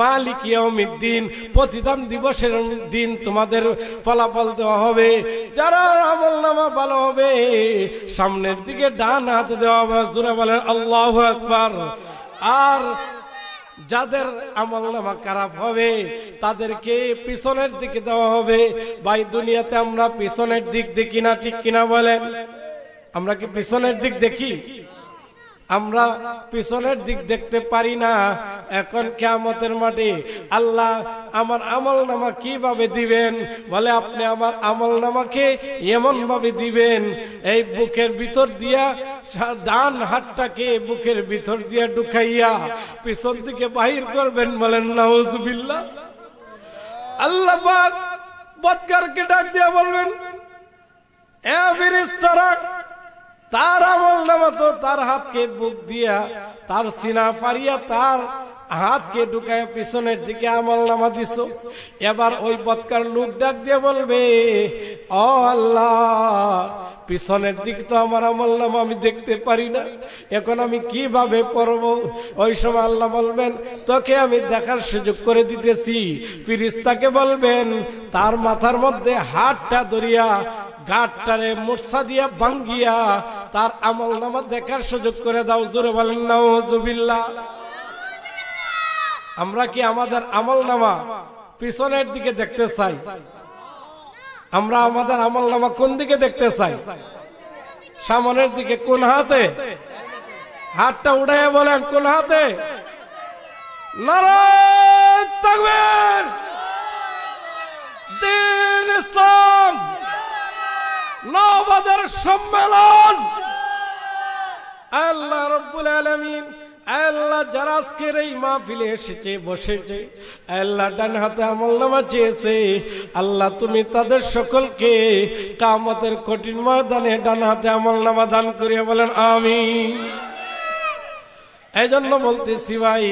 মালিক দিন প্রতিদান দিবসের দিন তোমাদের ফলাফল দেওয়া হবে যারা আমল নামা ভালো হবে সামনের দিকে ডান হাত দেওয়া হবে বলেন আল্লাহ একবার আর যাদের আমল নামা খারাপ হবে তাদেরকে পিছনের দিকে দেওয়া হবে ভাই দুনিয়াতে আমরা পিছনের দিক দেখি না ঠিক কিনা বলেন আমরা কি পিছনের দিক দেখি আমরা পিছনের দিক দেখতে পারি না এখন কেয়ামতের মাঠে আল্লাহ আমার আমল নামা কিভাবে দিবেন বলে আপনি আমার আমল নামাকে এমন ভাবে দিবেন এই বুকের ভিতর দিয়া ডান হাতটাকে বুকের ভিতর দিয়া ঢুকাইয়া পিছন দিকে বাহির করবেন বলেন নাউজুবিল্লা আল্লাহ বদকারকে ডাক দিয়া বলবেন এ ফিরিস্তারা তার আমল নামাত তার হাতকে বুক দিয়া তার সিনা পারিয়া তার হাতকে ঢুকায় পিছনের দিকে আমল নামা দিস এবার ওই বৎকার লোক ডাক দিয়ে বলবে ও আল্লাহ পিছনের দিক তো আমার আমল নামা আমি দেখতে পারি না এখন আমি কিভাবে পড়ব ওই সময় আল্লাহ বলবেন তোকে আমি দেখার সুযোগ করে দিতেছি ফিরিস্তাকে বলবেন তার মাথার মধ্যে হাতটা ধরিয়া গাঠটারে মোর্সা দিয়া ভাঙ্গিয়া তার আমল নামা দেখার সুযোগ করে দাও জোরে বলেন নাউজুবিল্লা আমরা কি আমাদের আমল নামা পিছনের দিকে দেখতে চাই আমরা আমাদের আমল নামা কোন দিকে দেখতে চাই সামনের দিকে কোন হাতে হাতটা উড়াইয়া বলেন কোন হাতে নারায়ণ থাকবেন দিন ইসলাম নবাদের সম্মেলন আল্লাহ রব্বুল আলমিন আল্লাহ যারা আজকের এই মাহফিলে এসেছে বসেছে আল্লাহ ডান হাতে নামা চেয়েছে আল্লাহ তুমি তাদের সকলকে কামতের কঠিন ময়দানে ডান হাতে নামা দান করিয়া বলেন আমি এই জন্য বলতেছি ভাই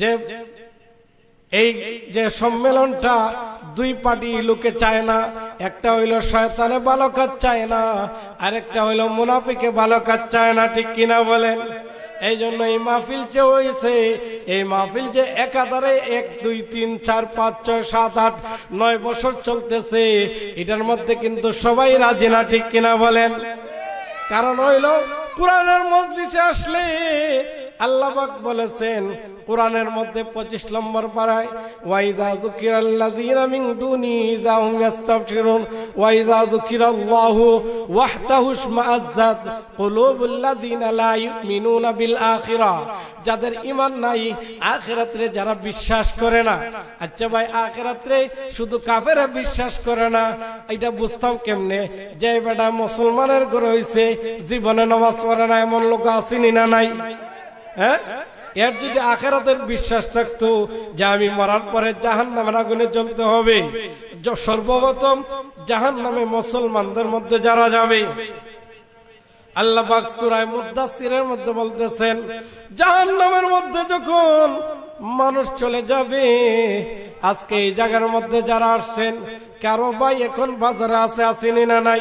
যে এই যে সম্মেলনটা দুই পার্টি লোকে চায় না একটা হইল শয়তানে ভালো কাজ চায় না আর একটা হইল মুনাফিকে ভালো কাজ চায় না ঠিক কিনা বলেন এই জন্য এই মাহফিল যে হয়েছে এই মাহফিল যে একাধারে এক দুই তিন চার পাঁচ ছয় সাত আট নয় বছর চলতেছে এটার মধ্যে কিন্তু সবাই রাজি না ঠিক কিনা বলেন কারণ হইল কোরআনের মজলিসে আসলে আল্লাহ বলেছেন কোরআনের মধ্যে পঁচিশ নম্বর ওয়াইদা যাদের ইমান নাই আখেরাত্রে যারা বিশ্বাস করে না আচ্ছা ভাই আখেরাত্রে শুধু কাফেরা বিশ্বাস করে না এটা বুঝতাম কেমনে যে বেটা মুসলমানের ঘরে হয়েছে জীবনে নামাজ পড়ে না এমন লোক আসেনি না নাই হ্যাঁ এর যদি আখেরাতের বিশ্বাস থাকতো যে আমি মরার পরে জাহান নামের আগুনে জ্বলতে হবে সর্বপ্রথম জাহান নামে মুসলমানদের মধ্যে যারা যাবে আল্লাহ সুরায় মুদাসিরের মধ্যে বলতেছেন জাহান নামের মধ্যে যখন মানুষ চলে যাবে আজকে এই জায়গার মধ্যে যারা আসছেন কারো ভাই এখন বাজারে আছে আসেনি না নাই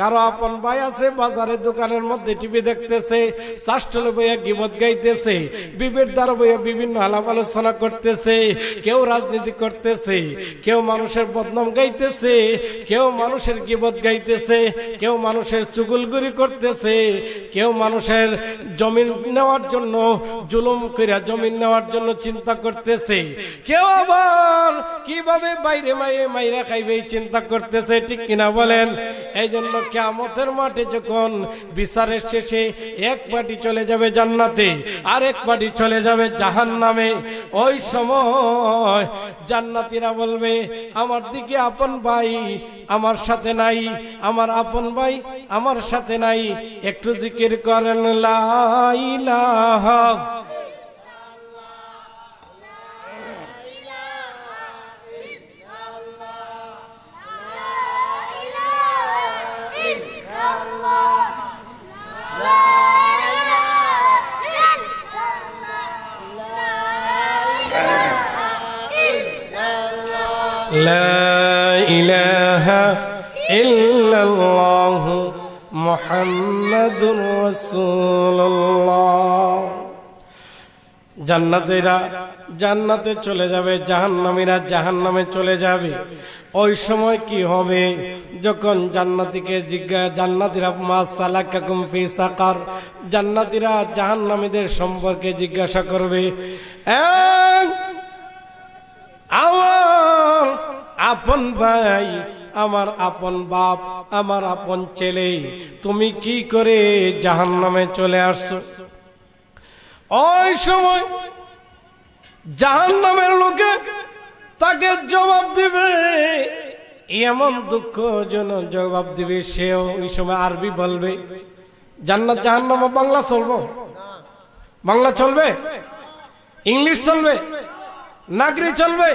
কারো আপন ভাই আছে বাজারে দোকানের মধ্যে টিভি দেখতেছে শাস্টলে বইয়া গিবত গাইতেছে বিবের দ্বারা বইয়া বিভিন্ন আলাপ আলোচনা করতেছে কেউ রাজনীতি করতেছে কেউ মানুষের বদনাম গাইতেছে কেউ মানুষের গিবত গাইতেছে কেউ মানুষের চুগুলগুড়ি করতেছে কেউ মানুষের জমিন নেওয়ার জন্য জুলুম করিয়া জমিন নেওয়ার জন্য চিন্তা করতেছে কেউ আবার কিভাবে বাইরে মাইরে মাইরা খাইবে চিন্তা করতেছে ঠিক কিনা বলেন এই জন্য কেমতের মাঠে যখন বিচারের শেষে এক পাটি চলে যাবে জান্নাতে আর এক পাটি চলে যাবে জাহান নামে ওই সময় জান্নাতিরা বলবে আমার দিকে আপন ভাই আমার সাথে নাই আমার আপন ভাই আমার সাথে নাই একটু জিকির করেন লাইলা জান্নাতেরা জান্নাতে চলে যাবে জাহান্নামীরা জাহান্নামে চলে যাবে ওই সময় কি হবে যখন জান্নাতিকে জিজ্ঞা জান্নাতিরা মা সালাকাকুম সাকার জান্নাতিরা জাহান্নামীদের সম্পর্কে জিজ্ঞাসা করবে আমার আপন ভাই আমার আপন বাপ আমার আপন ছেলে তুমি কি করে জাহান নামে চলে আসছো ওই সময় জাহান নামের লোকে তাকে জবাব দিবে এমন দুঃখ যেন জবাব দিবে সেও ওই সময় আরবি বলবে জান্নাত জাহান নামে বাংলা চলবো বাংলা চলবে ইংলিশ চলবে নাগরি চলবে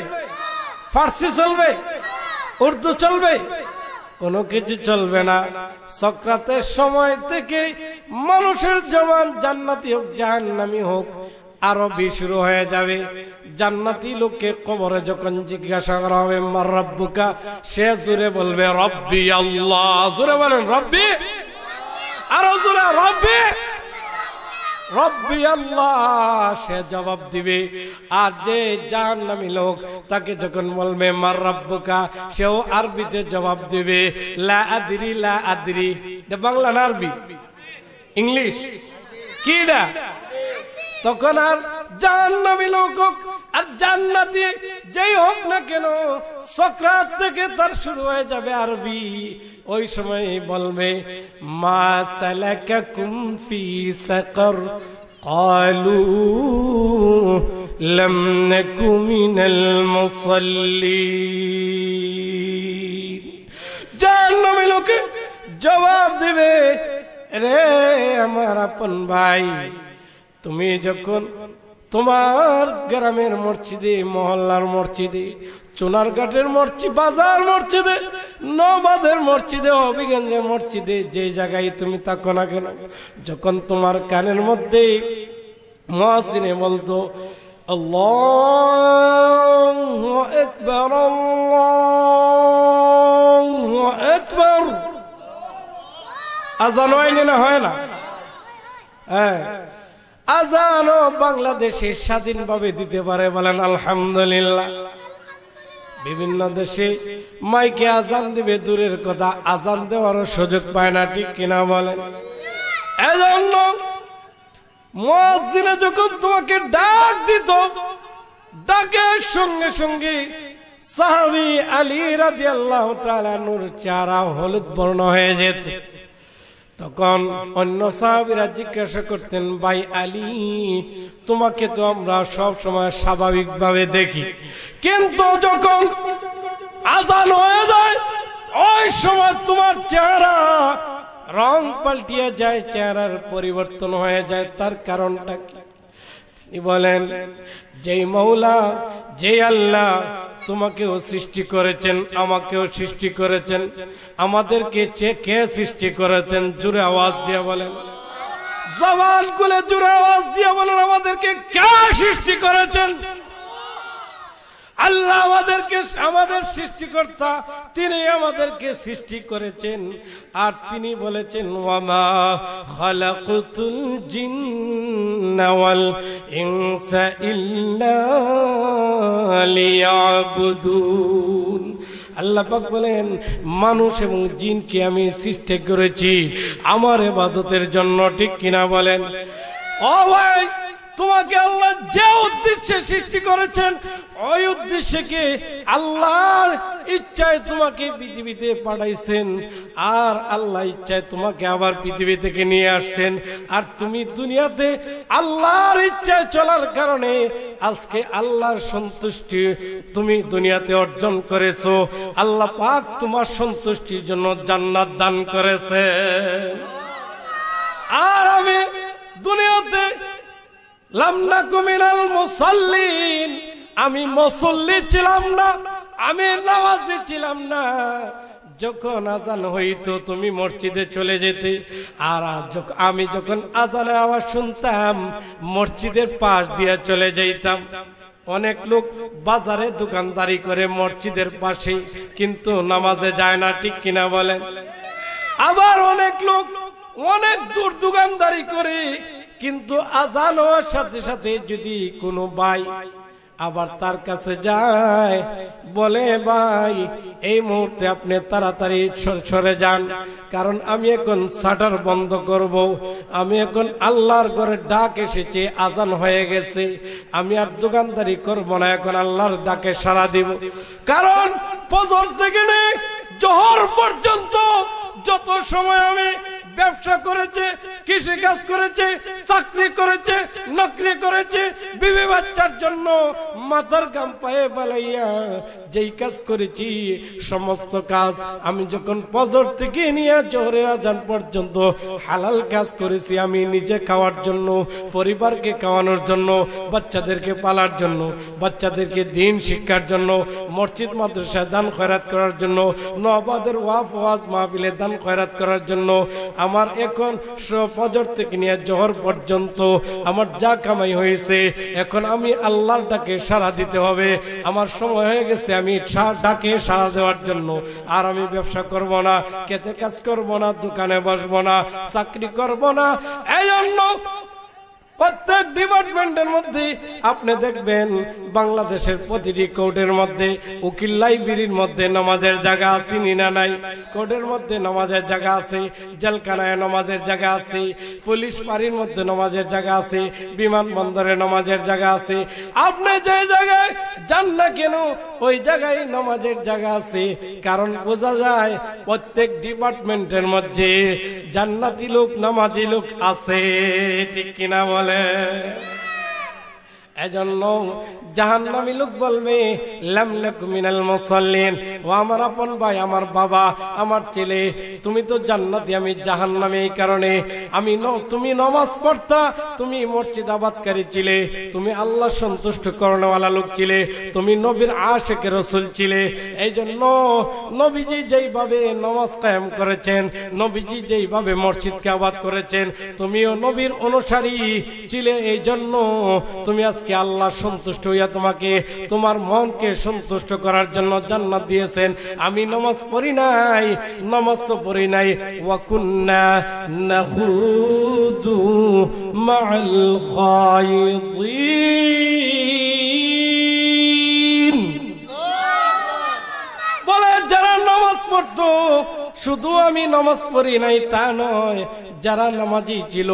ফার্সি চলবে উর্দু চলবে কোনো কিছু চলবে না সক্রাতের সময় থেকে মানুষের জমান জান্নাতি হোক জাহান্নামি হোক আরবি শুরু হয়ে যাবে জান্নাতি লোককে কবরে যখন জিজ্ঞাসা করা হবে মার রব্বুকা সে জুড়ে বলবে রব্বি আল্লাহ জুড়ে বলেন রব্বি আরো জুড়ে রব্বি রব্বি আল্লাহ সে জবাব দিবে আর যে জান নামি লোক তাকে যখন বলবে মার রব্বুকা সেও আরবিতে জবাব দিবে লা আদরি লা আদরি বাংলা না আরবি ইংলিশ কিডা তখন আর জাহান্নামী লোক আর জান্নাতি যেই হোক না কেন সক্রাত থেকে তার শুরু হয়ে যাবে আরবি ওই সময় বলবে মা সালাকা কুমফি সাকর قالوا لم نك من المصلين জাহান্নামী লোকে জবাব দিবে রে আমার আপন ভাই তুমি যখন তোমার গ্রামের মসজিদে মহল্লার মসজিদে চোনারঘাটের মসজিদ বাজার মসজিদে নবাদের মসজিদে হবিগঞ্জের মসজিদে যে জায়গায় তুমি থাকো না কেন যখন তোমার কানের মধ্যে মহাসিনে বলতো একবার একবার আজান হয়নি না হয় না হ্যাঁ আজানও বাংলাদেশে স্বাধীনভাবে দিতে পারে বলেন আলহামদুলিল্লাহ বিভিন্ন দেশে মাইকে আজান দিবে দূরের কথা আজান দেওয়ারও সুযোগ পায় না ঠিক কিনা বলেন এজন্য মসজিদে যখন তোমাকে ডাক দিত ডাকের সঙ্গে সঙ্গে সাহাবি আলী রাজি আল্লাহ নূর চারা হলুদ বর্ণ হয়ে যেত তখন অন্য সাহাবিরা জিজ্ঞাসা করতেন ভাই আলী তোমাকে তো আমরা সব সময় স্বাভাবিকভাবে দেখি কিন্তু যখন আজান হয়ে যায় ওই সময় তোমার চেহারা রং পাল্টিয়ে যায় চেহারার পরিবর্তন হয়ে যায় তার কারণটা কি তিনি বলেন যেই মৌলা যে আল্লাহ তোমাকেও সৃষ্টি করেছেন আমাকেও সৃষ্টি করেছেন আমাদেরকে কে সৃষ্টি করেছেন জুড়ে আওয়াজ দিয়ে বলেন জবান গুলে জুড়ে আওয়াজ দিয়ে বলেন আমাদেরকে কে সৃষ্টি করেছেন আল্লাহ আমাদেরকে আমাদের সৃষ্টিকর্তা তিনি আমাদেরকে সৃষ্টি করেছেন আর তিনি বলেছেন ওয়ামা আল্লাহ পাক বলেন মানুষ এবং জিনকে আমি সৃষ্টি করেছি আমার এবাদতের জন্য ঠিক কিনা বলেন ও তোমাকে আল্লাহ যে উদ্দেশ্যে সৃষ্টি করেছেন ওই উদ্দেশ্যে কি আল্লাহর ইচ্ছায় তোমাকে পৃথিবীতে পাঠাইছেন আর আল্লাহ ইচ্ছায় তোমাকে আবার পৃথিবী থেকে নিয়ে আসছেন আর তুমি দুনিয়াতে আল্লাহর ইচ্ছায় চলার কারণে আজকে আল্লাহর সন্তুষ্টি তুমি দুনিয়াতে অর্জন করেছো আল্লাহ পাক তোমার সন্তুষ্টির জন্য জান্নাত দান করেছে আর আমি দুনিয়াতে লামনা আমি মুসল্লি ছিলাম না আমি নামাজি ছিলাম না যখন আজান হইতো তুমি মসজিদে চলে যেতে আর আমি যখন আজানের আওয়াজ শুনতাম মসজিদের পাশ দিয়ে চলে যাইতাম অনেক লোক বাজারে দোকানদারি করে মসজিদের পাশে কিন্তু নামাজে যায় না ঠিক কিনা বলেন আবার অনেক লোক অনেক দূর দোকানদারি করে কিন্তু আজান হওয়ার সাথে সাথে যদি কোনো ভাই আবার তার কাছে যায় বলে ভাই এই মুহূর্তে আপনি তাড়াতাড়ি সরে যান কারণ আমি এখন শাটার বন্ধ করব। আমি এখন আল্লাহর ঘরে ডাক এসেছে আজান হয়ে গেছে আমি আর দোকানদারি করব না এখন আল্লাহর ডাকে সারা দিব কারণ পজর থেকে জহর পর্যন্ত যত সময় আমি ব্যবসা করেছে কৃষি কাজ করেছে চাকরি করেছে নকরি করেছে বিবি বাচ্চার জন্য মাথার গাম পায়ে বেলাইয়া যেই কাজ করেছি সমস্ত কাজ আমি যখন পজর থেকে নিয়ে জোরে আজান পর্যন্ত হালাল কাজ করেছি আমি নিজে খাওয়ার জন্য পরিবারকে খাওয়ানোর জন্য বাচ্চাদেরকে পালার জন্য বাচ্চাদেরকে দিন শিক্ষার জন্য মসজিদ মাদ্রাসায় দান খয়রাত করার জন্য নবাদের ওয়াফ ওয়াজ মাহবিলে দান খয়রাত করার জন্য আমার এখন পজর থেকে নিয়ে জহর পর্যন্ত আমার যা কামাই হয়েছে এখন আমি আল্লাহর ডাকে সারা দিতে হবে আমার সময় হয়ে গেছে আমি আমি ডাকে সাড়া দেওয়ার জন্য আর আমি ব্যবসা করব না কেতে কাজ করব না দোকানে বসবো না চাকরি করব না এই জন্য প্রত্যেক ডিপার্টমেন্টের মধ্যে আপনি দেখবেন বাংলাদেশের প্রতিটি কোর্টের মধ্যে উকিল লাইব্রেরির মধ্যে নামাজের জায়গা আছে না নাই কোর্টের মধ্যে নামাজের জায়গা আছে জেলখানায় নামাজের জায়গা আছে পুলিশ পাড়ির মধ্যে নামাজের জায়গা আছে বিমানবন্দরে নামাজের জায়গা আছে আপনি যে জায়গায় যান না কেন ওই জায়গায় নামাজের জায়গা আছে কারণ বোঝা যায় প্রত্যেক ডিপার্টমেন্টের মধ্যে জান্নাতি লোক নামাজি লোক আছে ঠিক কিনা বল மேலே এজন্য নামি লোক বলবে মিনাল মুসাল্লিন ও আমার আপন ভাই আমার বাবা আমার ছেলে তুমি তো জান্নাতি আমি নামে এই কারণে আমি তুমি নমাজ পড়তা তুমি মসজিদ আবাদকারী ছিলে তুমি আল্লাহ সন্তুষ্ট করণওয়ালা লোক ছিলে তুমি নবীর আশেকে রসুল ছিলে এই জন্য নবীজি যেইভাবে নমাজ কায়েম করেছেন নবীজি যেইভাবে মসজিদকে আবাদ করেছেন তুমিও নবীর অনুসারী ছিলে এই জন্য তুমি আজ আজকে আল্লাহ সন্তুষ্ট হইয়া তোমাকে তোমার মনকে সন্তুষ্ট করার জন্য জান্নাত দিয়েছেন আমি নমাজ পড়ি নাই নমাজ তো পড়ি নাই ওয়াকুন্না নাহুদু মাআল খায়দিন বলে যারা নমাজ পড়তো শুধু আমি নমাজ পড়ি নাই তা নয় যারা নামাজি ছিল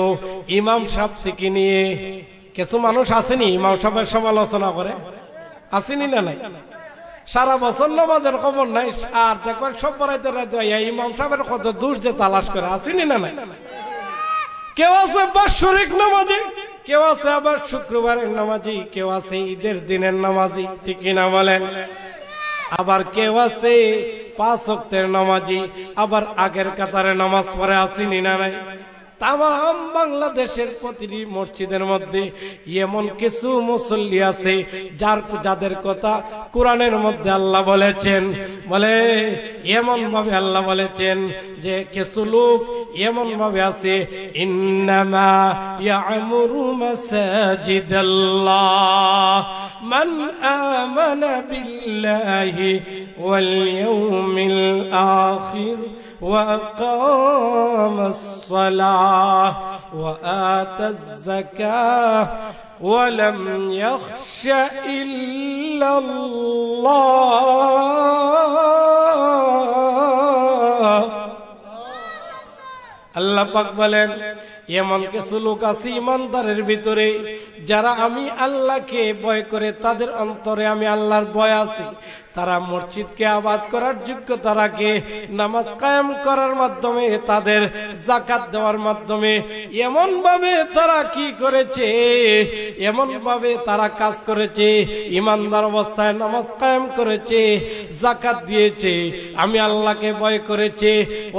ইমাম সাহেব থেকে নিয়ে কিছু মানুষ আসেনি ইমাম সাহেবের সমালোচনা করে আসেনি না নাই সারা বছর নমাজের খবর নাই আর দেখবেন সব বড়াইতে রাইতে ইমাম সাহেবের কত দোষ যে তালাশ করে আসেনি না নাই কেউ আছে বাৎসরিক নামাজি কেউ আছে আবার শুক্রবারের নামাজি কেউ আছে ঈদের দিনের নামাজি ঠিকই না বলেন আবার কেউ আছে পাঁচ অক্তের নামাজি আবার আগের কাতারে নামাজ পড়ে আসেনি না নাই তাম বাংলাদেশের প্রতিটি মসজিদের মধ্যে এমন কিছু মুসল্লি আছে যার যাদের কথা কোরআনের মধ্যে আল্লাহ বলেছেন বলে এমন ভাবে আল্লাহ বলেছেন যে কিছু লোক এমন ভাবে আছে ইন্নামা ইয়ামুরু মাসাজিদাল্লাহ মান বিল্লাহি ওয়াল ইয়াউমিল আখির وأقام الصلاة وآتى الزكاة ولم يخش إلا الله আল্লাহ পাক বলেন এমন কিছু লোক আছে ইমানদারের ভিতরে যারা আমি আল্লাহকে ভয় করে তাদের অন্তরে আমি আল্লাহর ভয় আছি তারা মসজিদকে আবাদ করার যোগ্যতা রাখে নামাজ কায়েম করার মাধ্যমে তাদের জাকাত দেওয়ার মাধ্যমে এমনভাবে তারা কি করেছে এমনভাবে তারা কাজ করেছে ইমানদার অবস্থায় নামাজ কায়েম করেছে জাকাত দিয়েছে আমি আল্লাহকে ভয় করেছে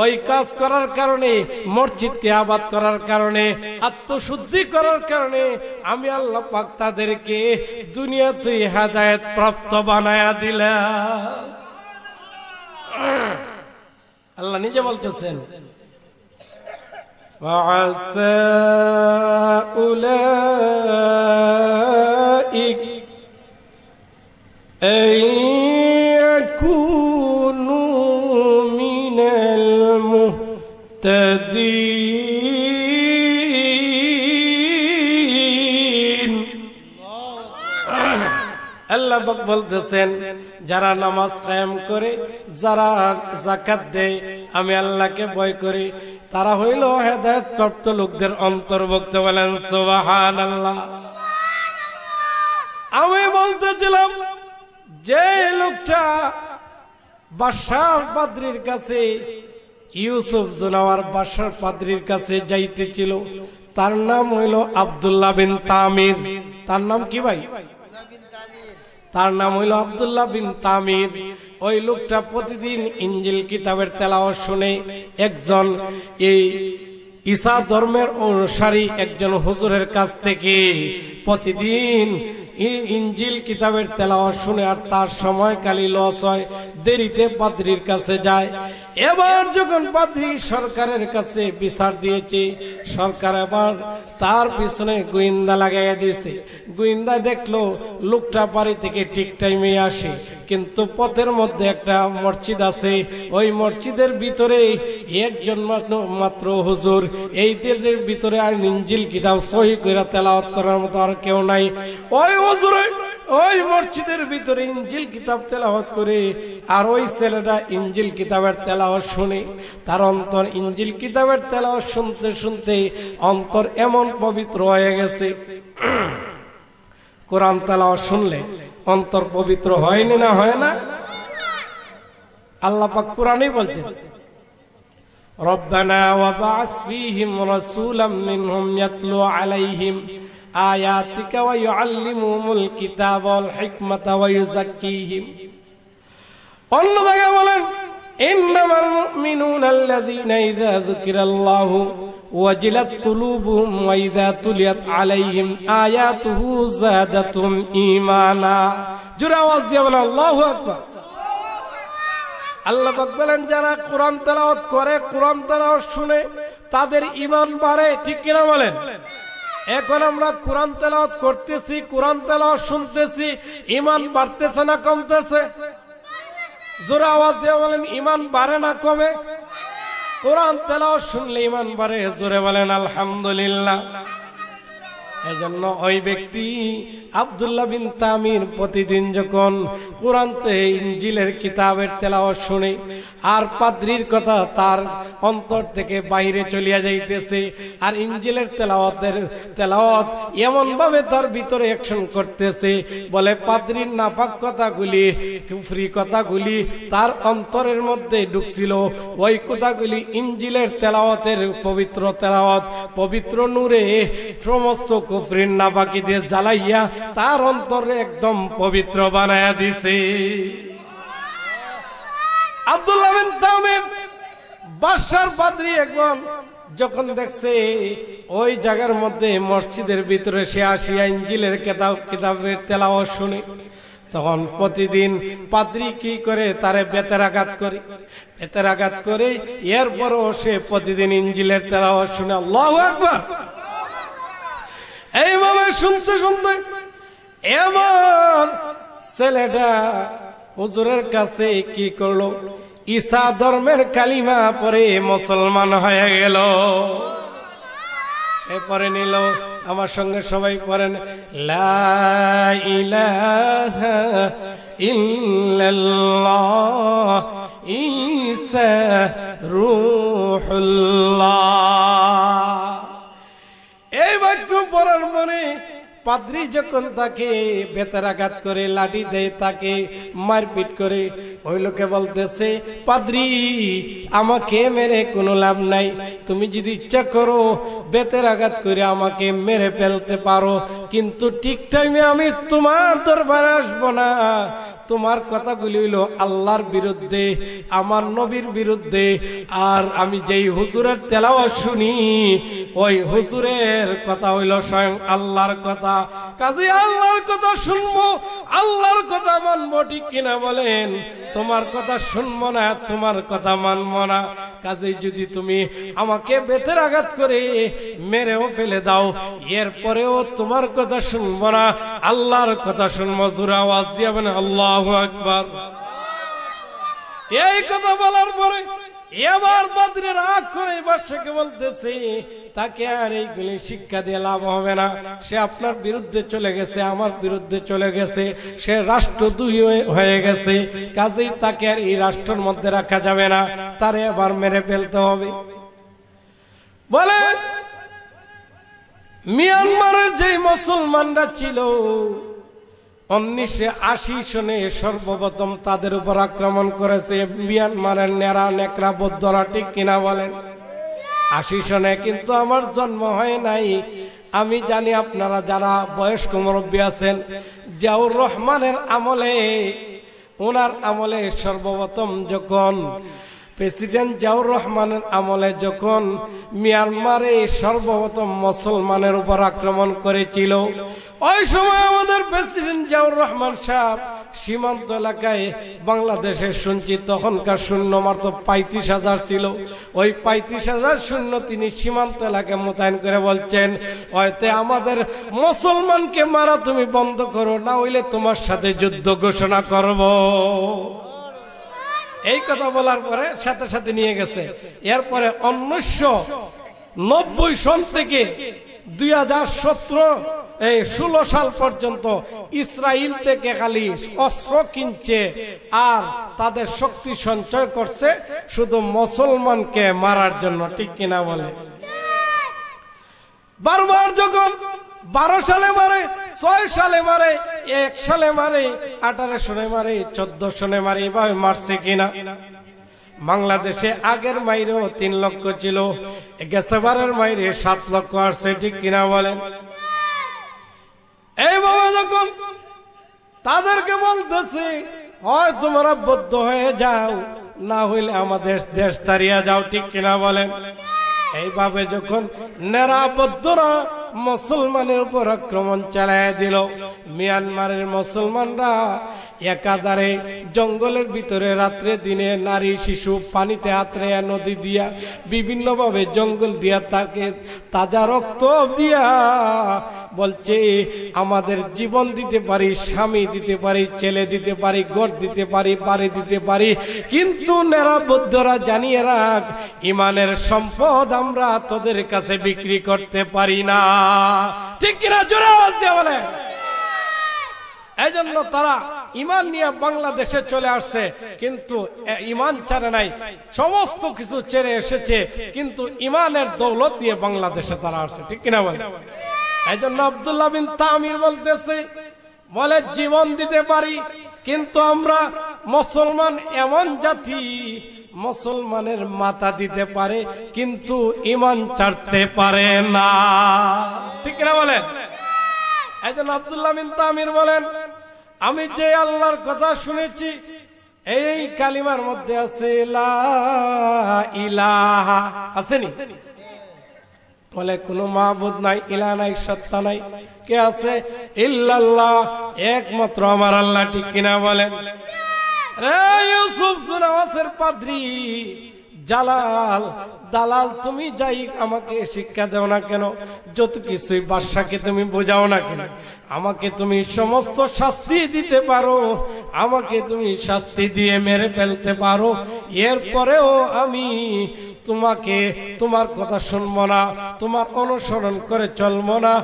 ওই কাজ করার কারণে মসজিদকে আবাদ করার কারণে আত্মশুদ্ধি করার কারণে আমি আল্লাহ পাক তাদেরকে দুনিয়াতে হাদায়ত প্রাপ্ত বানায়া দিলাম الله নিজে বলতেছেন فعسى أولئك أن يكونوا من المهتدين আল্লাহ বলতেছেন যারা নামাজ কায়েম করে যারা জাকাত দেয় আমি আল্লাহকে ভয় করি তারা হইল হেদায়ত প্রাপ্ত লোকদের অন্তর্ভুক্ত বলেন সোবাহান আল্লাহ আমি বলতেছিলাম যে লোকটা বাসার পাদ্রির কাছে ইউসুফ জোনাওয়ার বাসার পাদ্রির কাছে যাইতেছিল তার নাম হইল আবদুল্লাহ বিন তামির তার নাম কি ভাই তার নাম হইল আবদুল্লাহ বিন তামির ওই লোকটা প্রতিদিন ইঞ্জিল কিতাবের তেলাও শুনে একজন এই ঈসা ধর্মের অনুসারী একজন হুজুরের কাছ থেকে প্রতিদিন ইঞ্জিল কিতাবের তেলাওয়া শুনে আর তার সময় কালি লস হয় দেরিতে পাদ্রির কাছে যায় এবার যখন পাদ্রি সরকারের কাছে বিচার দিয়েছে সরকার আবার তার পিছনে গোয়েন্দা লাগাইয়া দিয়েছে গোয়েন্দা দেখলো লোকটা বাড়ি থেকে ঠিক টাইমে আসে কিন্তু পথের মধ্যে একটা মসজিদ আছে ওই মসজিদের ভিতরে একজন মাত্র হুজুর এই দেশের ভিতরে আর নিঞ্জিল কিতাব সহি করে তেলাওয়াত করার মতো আর কেউ নাই ওই হুজুর ওই মসজিদের ভিতরে ইঞ্জিল কিতাব তেলাওয়াত করে আর ওই ছেলেরা ইঞ্জিল কিতাবের তেলাওয়াত শুনে তার অন্তর ইঞ্জিল কিতাবের তেলাওয়াত শুনতে শুনতে অন্তর এমন পবিত্র হয়ে গেছে কোরআন তেলাওয়াত শুনলে অন্তর পবিত্র হয়নি না হয় না আল্লাহ পাক কোরআনই বলছেন রব্বানা ওয়াবাস ফীহিম রাসূলাম মিনহুম ইয়াতলু আলাইহিম আয়াতিকা ওয়া ইউআল্লিমুহুমুল কিতাব ওয়াল হিকমাতা ওয়া ইউযাক্কিহিম অন্য জায়গায় বলেন ইন্নামাল মুমিনুনা আল্লাযীনা ইযা যুকিরাল্লাহু وجلت قلوبهم وإذا تليت عليهم آياته زادتهم إيمانا جرى الله أكبر আল্লাহ বলেন যারা কোরআন তেলাওয়াত করে কোরআন তেলাওয়াত শুনে তাদের ইমান বাড়ে ঠিক কিনা বলেন এখন আমরা কোরআন তেলাওয়াত করতেছি কোরআন তেলাওয়াত শুনতেছি ইমান বাড়তেছে না কমতেছে জোরে আওয়াজ দিয়ে বলেন ইমান বাড়ে না কমে কোরআন তেলাও শুনলে ইমান বারে জোরে বলেন আলহামদুলিল্লাহ এজন্য ওই ব্যক্তি আবদুল্লাহ বিন তামির প্রতিদিন যখন কোরআনতে ইঞ্জিলের কিতাবের তেলাও শুনে আর পাদ্রির কথা তার অন্তর থেকে বাইরে চলিয়া যাইতেছে আর ইঞ্জিলের তেলাওয়াতের তেলাওয়াত এমনভাবে তার ভিতরে অ্যাকশন করতেছে বলে পাদ্রির নাপাক কথাগুলি ফ্রি কথাগুলি তার অন্তরের মধ্যে ঢুকছিল ওই কথাগুলি ইঞ্জিলের তেলাওয়াতের পবিত্র তেলাওয়াত পবিত্র নূরে সমস্ত কুফরিন নাবাকি দিয়ে জ্বালাইয়া তার অন্তরে একদম পবিত্র বানাইয়া দিছে আব্দুল বাসার পাদ্রি একজন যখন দেখছে ওই জায়গার মধ্যে মসজিদের ভিতরে সে আসিয়া ইঞ্জিলের কেতাব কিতাবের তেলাও শুনে তখন প্রতিদিন পাদ্রি কি করে তারে বেতের আঘাত করে বেতের আঘাত করে এরপরও সে প্রতিদিন ইঞ্জিলের তেলাও শুনে আল্লাহ একবার এইভাবে শুনতে শুনতে এমন ছেলেটা হুজুরের কাছে কি করলো ঈশা ধর্মের কালিমা পরে মুসলমান হয়ে গেল সে পরে নিল আমার সঙ্গে সবাই পড়েন ইল্লাল্লাহ রুহুল্লাহ করার মনে পাদ্রি যখন তাকে বেতার আঘাত করে লাঠি দেয় তাকে মারপিট করে ওই লোকে বলতেছে পাদ্রি আমাকে মেরে কোনো লাভ নাই তুমি যদি ইচ্ছা করো বেতের আঘাত করে আমাকে মেরে ফেলতে পারো কিন্তু ঠিক টাইমে আমি তোমার দরবার আসবো না তোমার কথাগুলি হইল আল্লাহর বিরুদ্ধে আমার নবীর বিরুদ্ধে আর আমি যেই হুজুরের তেলাওয়া শুনি ওই হুজুরের কথা হইল স্বয়ং আল্লাহর কথা কাজে আল্লাহর কথা শুনবো আল্লাহর কথা মানবো ঠিক কিনা বলেন তোমার কথা শুনবো না তোমার কথা মানবো না কাজে যদি তুমি আমাকে বেতের আঘাত করে মেরেও ফেলে দাও এরপরেও তোমার কথা শুনবো না আল্লাহর কথা শুনবো জোরা আওয়াজ দিয়াবেন আল্লাহ এই কথা বলার পরে এবার বাদরে রাগ করে বাদশাকে তাকে আর এইগুলি শিক্ষা দিয়ে লাভ হবে না সে আপনার বিরুদ্ধে চলে গেছে আমার বিরুদ্ধে চলে গেছে সে রাষ্ট্র দুই হয়ে গেছে কাজেই তাকে আর এই রাষ্ট্রের মধ্যে রাখা যাবে না তার এবার মেরে ফেলতে হবে বলে মিয়ানমারের যে মুসলমানরা ছিল উনিশশো আশি সনে সর্বপ্রথম তাদের উপর আক্রমণ করেছে মিয়ানমারের নেরা নেকড়া বৌদ্ধরা ঠিক কিনা বলেন আশি সনে কিন্তু আমার জন্ম হয় নাই আমি জানি আপনারা যারা বয়স্ক মুরব্বী আছেন জিয়াউর রহমানের আমলে ওনার আমলে সর্বপ্রথম যখন প্রেসিডেন্ট জাউর রহমানের আমলে যখন মিয়ানমারে সর্বপ্রথম মুসলমানের উপর আক্রমণ করেছিল ওই সময় আমাদের প্রেসিডেন্ট জাউর রহমান সাহেব সীমান্ত এলাকায় বাংলাদেশে শুনছি তখনকার শূন্য মাত্র পঁয়ত্রিশ হাজার ছিল ওই পঁয়ত্রিশ হাজার শূন্য তিনি সীমান্ত এলাকায় মোতায়েন করে বলছেন হয়তো আমাদের মুসলমানকে মারা তুমি বন্ধ করো না হইলে তোমার সাথে যুদ্ধ ঘোষণা করবো এই কথা বলার পরে সাথে সাথে নিয়ে গেছে এরপরে উনিশশো নব্বই সন থেকে দুই এই ষোলো সাল পর্যন্ত ইসরায়েল থেকে খালি অস্ত্র কিনছে আর তাদের শক্তি সঞ্চয় করছে শুধু মুসলমানকে মারার জন্য ঠিক কিনা বলে বারবার যখন বারো সালে মারে ছয় সালে মারে এক সালে মারে আঠারো সালে মারে চোদ্দ সালে মারে এভাবে মারছে কিনা বাংলাদেশে আগের মাইরে তিন লক্ষ ছিল বারের মাইরে সাত লক্ষ আসছে ঠিক কিনা বলেন এই বাবা যখন তাদেরকে বলতেছি হয় তোমরা বদ্ধ হয়ে যাও না হইলে আমাদের দেশ তাড়িয়ে যাও ঠিক কিনা বলেন এইভাবে যখন নেরা বদ্ধরা মুসলমানের উপর আক্রমণ চালায় দিল মিয়ানমারের মুসলমানরা একাধারে জঙ্গলের ভিতরে রাত্রে দিনে নারী শিশু পানিতে আত্রে নদী দিয়া বিভিন্নভাবে জঙ্গল দিয়া তাকে তাজা রক্ত দিয়া বলছে আমাদের জীবন দিতে পারি স্বামী দিতে পারি ছেলে দিতে পারি গড় দিতে পারি পারে দিতে পারি কিন্তু নেরা জানিয়ে রাখ ইমানের সম্পদ আমরা তোদের কাছে বিক্রি করতে পারি না ঠিক কিনা জোরে বলতে বলে এজন্য তারা ইমান নিয়ে বাংলাদেশে চলে আসছে কিন্তু ইমান ছাড়ে নাই সমস্ত কিছু ছেড়ে এসেছে কিন্তু ইমানের দৌলত দিয়ে বাংলাদেশে তারা আসছে ঠিক কিনা বলে এই জন্য আবদুল্লাহ বিন তামির বলতেছে বলে জীবন দিতে পারি কিন্তু আমরা মুসলমান এমন জাতি মুসলমানের মাথা দিতে পারে কিন্তু ইমান ছাড়তে পারে না ঠিক কিনা বলেন একজন আবদুল্লাহ মিন তামির বলেন আমি যে আল্লাহর কথা শুনেছি এই কালিমার মধ্যে আছে ইলাহা আছেনি বলে কোনো মাহবুদ নাই ইলা নাই সত্তা নাই কে আছে ইল্লাল্লাহ একমাত্র আমার আল্লাহ ঠিক কিনা বলেন রে ইউসুফ সুনাওয়াসের পাদ্রী জালাল দালাল তুমি যাই আমাকে শিক্ষা দেও না কেন যত কিছুই বাদশাকে তুমি বোঝাও না কেন আমাকে তুমি সমস্ত শাস্তি দিতে পারো আমাকে তুমি শাস্তি দিয়ে মেরে ফেলতে পারো এরপরেও আমি তোমাকে তোমার কথা শুনব না তোমার অনুসরণ করে চলব না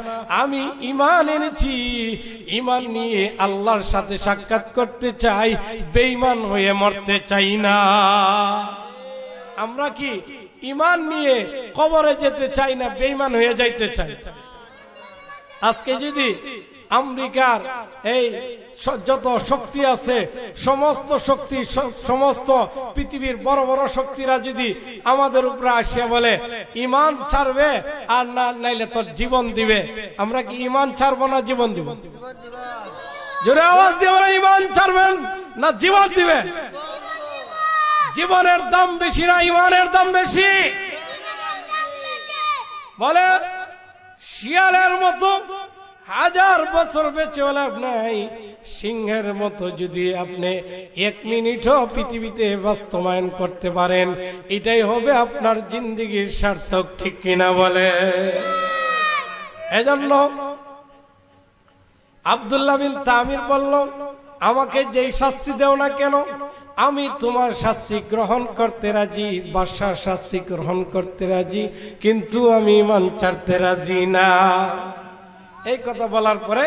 আমি ইমান এনেছি ইমান নিয়ে আল্লাহর সাথে সাক্ষাৎ করতে চাই বেইমান হয়ে মরতে চাই না আমরা কি ইমান নিয়ে কবরে যেতে চাই না বেইমান হয়ে যাইতে চাই আজকে যদি আমেরিকার এই যত শক্তি আছে সমস্ত শক্তি সমস্ত পৃথিবীর বড় বড় শক্তিরা যদি আমাদের উপরে আসিয়া বলে ইমান ছাড়বে আর না নাইলে তোর জীবন দিবে আমরা কি ইমান ছাড়বো না জীবন দিব জোরে আওয়াজ দিয়ে আমরা ইমান ছাড়বেন না জীবন দিবে জীবনের দাম বেশি না ইমানের দাম বেশি বলে শিয়ালের মতো হাজার বছর বেঁচে লাভ নাই সিংহের মতো যদি আপনি এক মিনিটও পৃথিবীতে বাস্তবায়ন করতে পারেন এটাই হবে আপনার জিন্দিগির সার্থক ঠিক কিনা বলে এজন্য আবদুল্লাহ বিন তামির বলল আমাকে যেই শাস্তি দেও না কেন আমি তোমার শাস্তি গ্রহণ করতে রাজি বাদশার শাস্তি গ্রহণ করতে রাজি কিন্তু আমি ইমান ছাড়তে রাজি না এই কথা বলার পরে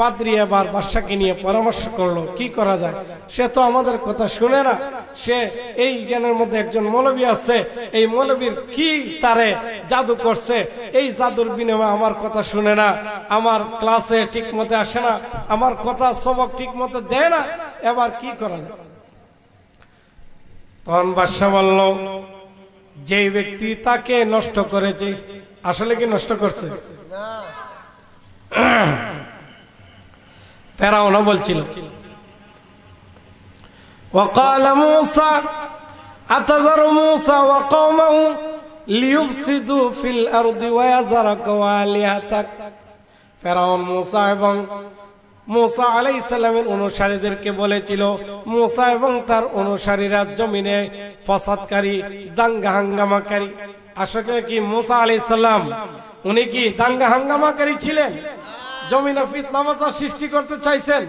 পাদ্রি আবার বাদশাকে নিয়ে পরামর্শ করলো কি করা যায় সে তো আমাদের কথা শুনে না সে এই জ্ঞানের মধ্যে একজন মৌলবী আছে এই মৌলবীর কি তারে জাদু করছে এই জাদুর বিনিময়ে আমার কথা শুনে না আমার ক্লাসে ঠিক মতো আসে না আমার কথা সবক ঠিক মতো দেয় না এবার কি করা যায় তখন বাদশাহ বলল যে ব্যক্তি তাকে নষ্ট করেছে আসলে কি নষ্ট করছে ফেরাউন বলছিল وقال موسى أتذر موسى وقومه লিউফসিদু ফিল আরদি ওয়াযারাকা ওয়ালিহাতাক ফেরাউন এবং মোসা আলাই ইসলামের অনুসারীদেরকে বলেছিল মোসা এবং তার অনুসারীরা জমিনে ফসাদকারী দাঙ্গা হাঙ্গামাকারী আসলে কি মোসা আলাই ইসলাম উনি কি দাঙ্গা হাঙ্গামাকারী ছিলেন জমিনে ফিতনামাজা সৃষ্টি করতে চাইছেন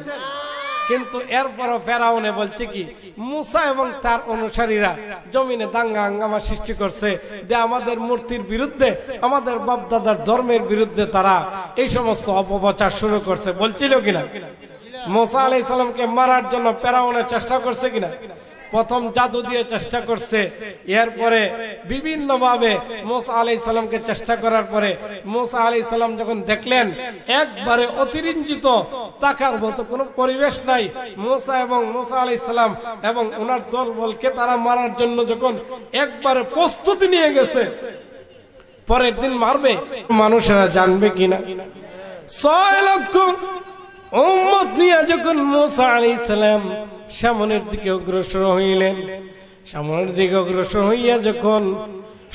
কিন্তু এরপরও ফেরাউনে বলছে কি মুসা এবং তার অনুসারীরা জমিনে দাঙ্গা হাঙ্গামা সৃষ্টি করছে যে আমাদের মূর্তির বিরুদ্ধে আমাদের বাপদাদার ধর্মের বিরুদ্ধে তারা এই সমস্ত অপপ্রচার শুরু করছে বলছিল কিনা মোসা আলাইসালামকে মারার জন্য প্যারাউনের চেষ্টা করছে কিনা প্রথম জাদু দিয়ে চেষ্টা করছে এরপরে বিভিন্নভাবে মোসা আলি ইসলামকে চেষ্টা করার পরে মোসা আলি ইসলাম যখন দেখলেন একবারে অতিরঞ্জিত তাকার মতো কোনো পরিবেশ নাই মোসা এবং মোসা আলি ইসলাম এবং ওনার দল বলকে তারা মারার জন্য যখন একবারে প্রস্তুতি নিয়ে গেছে পরের দিন মারবে মানুষেরা জানবে কিনা ছয় লক্ষ উম্মত নিয়া যখন মোসা আলী ইসলাম সামনের দিকে অগ্রসর হইলেন সামনের দিকে অগ্রসর হইয়া যখন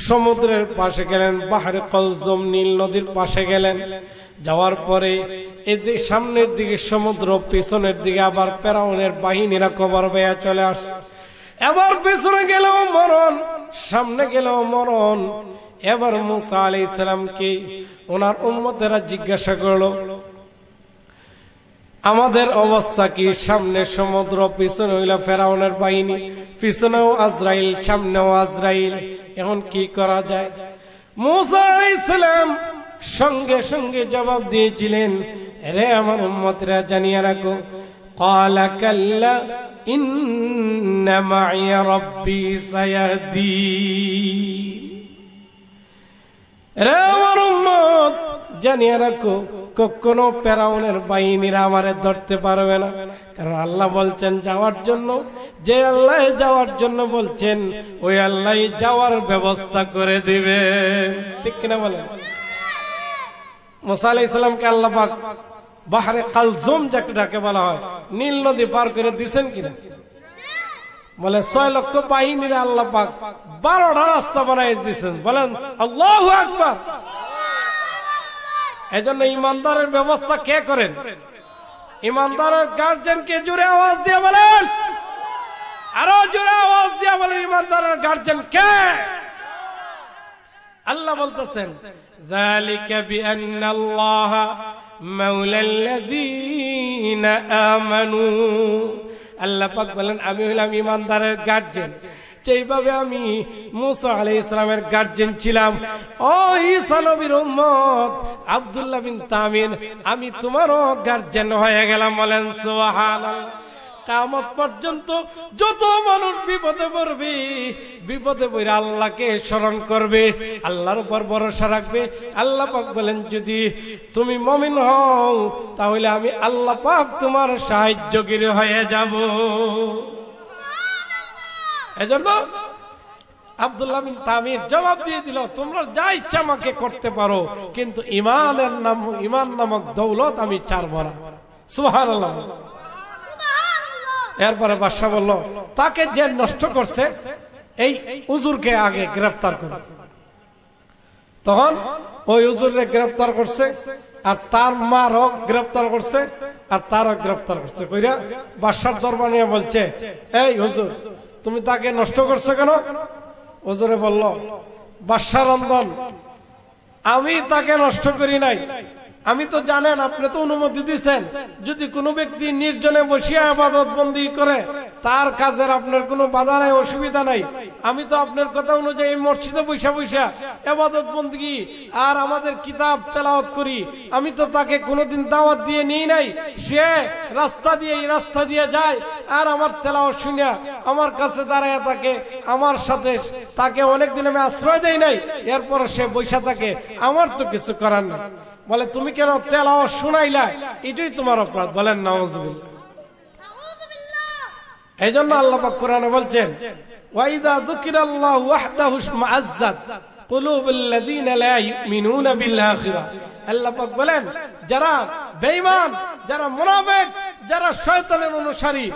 সমুদ্রের পাশে গেলেন পাহাড়ে কলজম নীল নদীর পাশে গেলেন যাওয়ার পরে এদিকে সামনের দিকে সমুদ্র পেছনের দিকে আবার প্যারাউনের বাহিনীরা কবর বেয়া চলে আস এবার পেছনে গেলেও মরণ সামনে গেলেও মরণ এবার মুসা আলি ইসলামকে ওনার উম্মতেরা জিজ্ঞাসা করলো আমাদের অবস্থা কি সামনে সমুদ্র পিছনে হইল ফেরাউনের বাহিনী পিছনেও আজরাইল সামনেও আজরাইল এখন কি করা যায় মোসা আলাইসালাম সঙ্গে সঙ্গে জবাব দিয়েছিলেন রে আমার উম্মতরা জানিয়ে রাখো قال كلا إن معي ربي سيهدين রে আমার উম্মত জানিয়ে রাখো কখনো প্যারাউনের বাহিনীরা আমারে ধরতে পারবে না কারণ আল্লাহ বলছেন যাওয়ার জন্য যে আল্লাহ যাওয়ার জন্য বলছেন ওই আল্লাহ যাওয়ার ব্যবস্থা করে দিবে ঠিক কিনা বলে মোসা ইসলামকে আল্লাহ বাহারে কালজুম যাকে ডাকে বলা হয় নীল নদী পার করে দিছেন কিনা বলে ছয় লক্ষ বাহিনীরা আল্লাহ পাক বারোটা রাস্তা বানাই দিচ্ছেন বলেন আল্লাহ আকবার এজন্য ইমানদারের ব্যবস্থা কে করেন ইমানদারের গার্জেন কে জুড়ে আওয়াজ দিয়ে বলেন আরো জুড়ে আওয়াজ দিয়ে বলেন ইমানদারের গার্জেন কে আল্লাহ বলতেছেন যালিকা পাক বলেন আমি হলাম ইমানদারের গার্জেন যেইভাবে আমি মুসা আলি ইসলামের গার্জেন ছিলাম ও ইসানবীর উম্মত আব্দুল্লাহ বিন তামিন আমি তোমারও গার্জেন হয়ে গেলাম বলেন সোহাল পর্যন্ত যত মানুষ বিপদে পড়বে বিপদে পড়ে আল্লাহকে স্মরণ করবে আল্লাহর উপর ভরসা রাখবে আল্লাহ পাক বলেন যদি তুমি মমিন হও তাহলে আমি আল্লাহ পাক তোমার সাহায্যগিরি হয়ে যাব এজন্য আবদুল্লাহ বিন তামির জবাব দিয়ে দিল তোমরা যা ইচ্ছা আমাকে করতে পারো কিন্তু ইমানের নাম ইমান নামক দৌলত আমি চারব না সুহার এরপরে বাদশাহ বলল তাকে যে নষ্ট করছে এই উজুরকে আগে গ্রেফতার করে তখন ওই উজুরকে গ্রেফতার করছে আর তার মারও গ্রেফতার করছে আর তারও গ্রেফতার করছে কইরা বাদশার দরবার নিয়ে বলছে এই হুজুর তুমি তাকে নষ্ট করছো কেন ওজরে বলল বাদশাহ রন্দন আমি তাকে নষ্ট করি নাই আমি তো জানেন আপনি তো অনুমতি দিচ্ছেন যদি কোনো ব্যক্তি নির্জনে বসিয়া আবাদত বন্দি করে তার কাজের আপনার কোনো বাধা নাই অসুবিধা নাই আমি তো আপনার কথা অনুযায়ী মসজিদে বৈশা বৈশা আবাদত বন্দী আর আমাদের কিতাব তেলাওয়াত করি আমি তো তাকে কোনোদিন দাওয়াত দিয়ে নিই নাই সে রাস্তা দিয়ে এই রাস্তা দিয়ে যায় আর আমার তেলাওয়াত শুনিয়া আমার কাছে দাঁড়ায় তাকে আমার সাথে তাকে অনেকদিন আমি আশ্রয় দেই নাই এরপর সে বৈশা থাকে আমার তো কিছু করার না বলে তুমি কেন তেল শোনাইলা এটাই তোমার অপরাধ বলেন নওয়াজ এই জন্য আল্লাহ কোরআনে বলছেন যারা যারা অনুসারী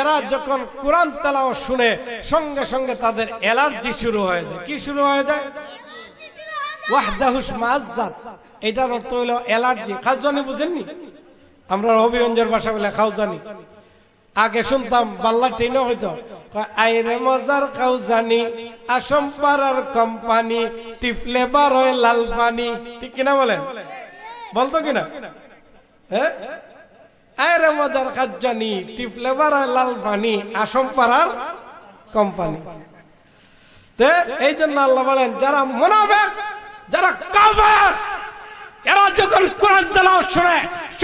এরা যখন কোরআন তেলাও শুনে সঙ্গে সঙ্গে তাদের এলার্জি শুরু হয়ে যায় কি শুরু হয়ে যায় ওয়াহদাহু মাআজ্জাত এটার অর্থ হইল অ্যালার্জি খাওজানি বুঝেননি আমরা অভিয়ঞ্জের ভাষা বলে খাওজানি আগে শুনতাম বাল্লা ট্রেনও হইতো আইরে মজার খাউজানি আসাম পাড়ার কোম্পানি টিপলে বারোয় লাল পানি ঠিক কিনা বলেন বলতো কিনা হ্যাঁ আইরে মজার খাজানি টিপলে বারোয় লাল পানি আসাম পাড়ার কোম্পানি এই জন্য আল্লাহ বলেন যারা মনোবেক যারা কাফের এরা যখন কোরআন শুনে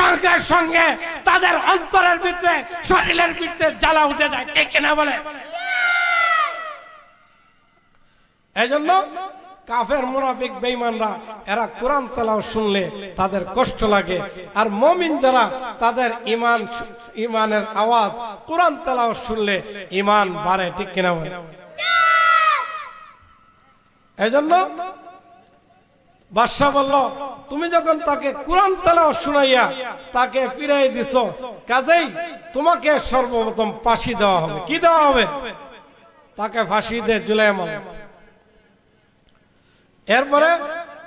সঙ্গে সঙ্গে তাদের অন্তরের ভিতরে শরীরের ভিতরে জ্বালা উঠে যায় কে বলে কাফের মুনাফিক এরা কোরআন শুনলে তাদের কষ্ট লাগে আর মমিন যারা তাদের ইমান ইমানের আওয়াজ কোরআন তেলাও শুনলে ইমান বাড়ে ঠিক কিনা বলে এই জন্য বাদশাহ বলল তুমি যখন তাকে কোরআন তালা শুনাইয়া তাকে ফিরাই দিছ কাজেই তোমাকে সর্বপ্রথম ফাঁসি দেওয়া হবে কি দেওয়া হবে তাকে ফাঁসি দে জুলাই মাল এরপরে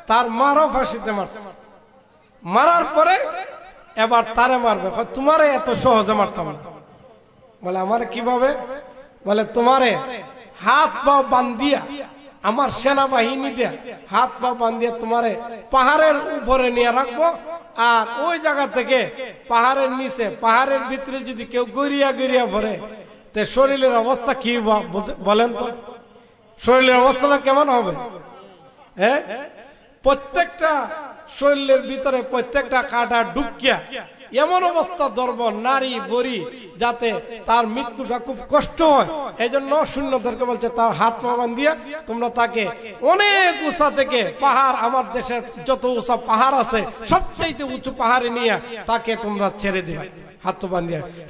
তার মারও ফাঁসিতে মারছে মারার পরে এবার তারে মারবে তোমারে এত সহজে মারতাম বলে আমার কিভাবে বলে তোমারে হাত পা বান্ধিয়া আমার দিয়ে হাত পা বান্ধিয়ে তোমার পাহাড়ের উপরে নিয়ে রাখবো আর ওই জায়গা থেকে পাহাড়ের নিচে পাহাড়ের ভিতরে যদি কেউ গড়িয়া গড়িয়া ভরে তে শরীরের অবস্থা কি বলেন তো শরীরের অবস্থাটা কেমন হবে হ্যাঁ প্রত্যেকটা শরীরের ভিতরে প্রত্যেকটা কাটা ডুবকিয়া এমন অবস্থা ধরব নারী বড়ি যাতে তার মৃত্যুটা খুব কষ্ট হয় এই জন্য শূন্যদেরকে বলছে তার হাত পাবান দিয়ে তোমরা তাকে অনেক উঁচা থেকে পাহাড় আমার দেশের যত উঁচা পাহাড় আছে সবচাইতে উঁচু পাহাড়ে নিয়ে তাকে তোমরা ছেড়ে দিবে হাত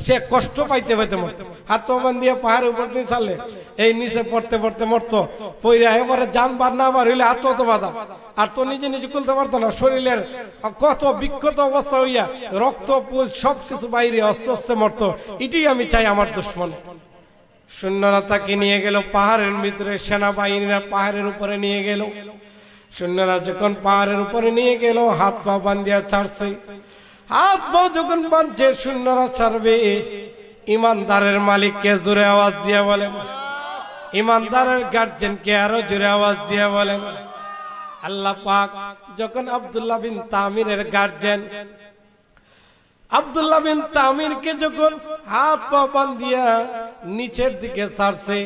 সে কষ্ট পাইতে পাইতে পাহাড়ের উপর এই নিচে পড়তে পড়তে মরতো পইরা না হইলে আর তো নিজে নিজে খুলতে পারতো না শরীরের কত বিক্ষত অবস্থা হইয়া রক্ত পুজ বাইরে অস্ত অস্তে মরতো এটাই আমি চাই আমার দুশ্মন সুন্দরা তাকে নিয়ে গেল পাহাড়ের ভিতরে সেনাবাহিনীরা পাহাড়ের উপরে নিয়ে গেল সৈন্যরা যখন পাহাড়ের উপরে নিয়ে গেল হাত পা বান্ধিয়া ছাড়ছে হাত পাও যখন বাঁধছে শূন্যরা ছাড়বে ইমানদারের মালিককে জোরে আওয়াজ দিয়ে বলে ইমানদারের গার্জেনকে আরো জোরে আওয়াজ দিয়ে বলে আল্লাহ পাক যখন আবদুল্লাহ বিন তামিরের গার্জেন আবদুল্লাহ বিন তামিরকে যখন হাত পা পান দিয়া নিচের দিকে ছাড়ছে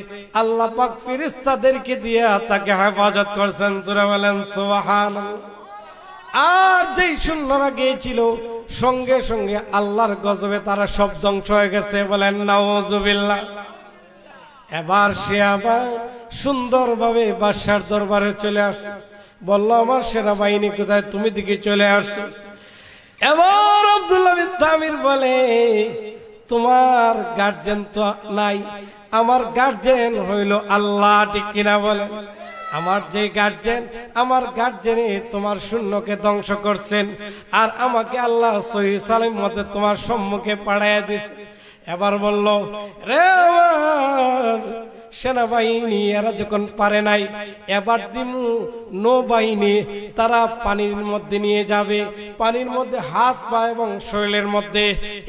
আল্লাহ পাক ফিরিস্তাদেরকে দিয়ে তাকে হেফাজত করছেন জোরে বলেন সোহান আর যেই সুন্দররা গিয়েছিল সঙ্গে সঙ্গে আল্লাহর গজবে তারা সব ধ্বংস হয়ে গেছে বলেন নাওজুবিল্লা এবার সে আবার সুন্দরভাবে বাদশার দরবারে চলে আসছে বলল আমার বাহিনী কোথায় তুমি দিকে চলে আসছো এবার আবদুল্লাহ তামির বলে তোমার গার্জেন তো নাই আমার গার্জেন হইল আল্লাহ ঠিক কিনা বলে আমার যে গার্জেন আমার গার্জেন তোমার শূন্যকে ধ্বংস করছেন আর আমাকে আল্লাহ মতে তোমার সম্মুখে পাড়াইয়া দিস এবার বলল রে সেনাবাহিনী এরা যখন পারে নাই এবার দিমু নৌবাহিনী তারা পানির মধ্যে নিয়ে যাবে পানির মধ্যে হাত পা এবং শরীরের মধ্যে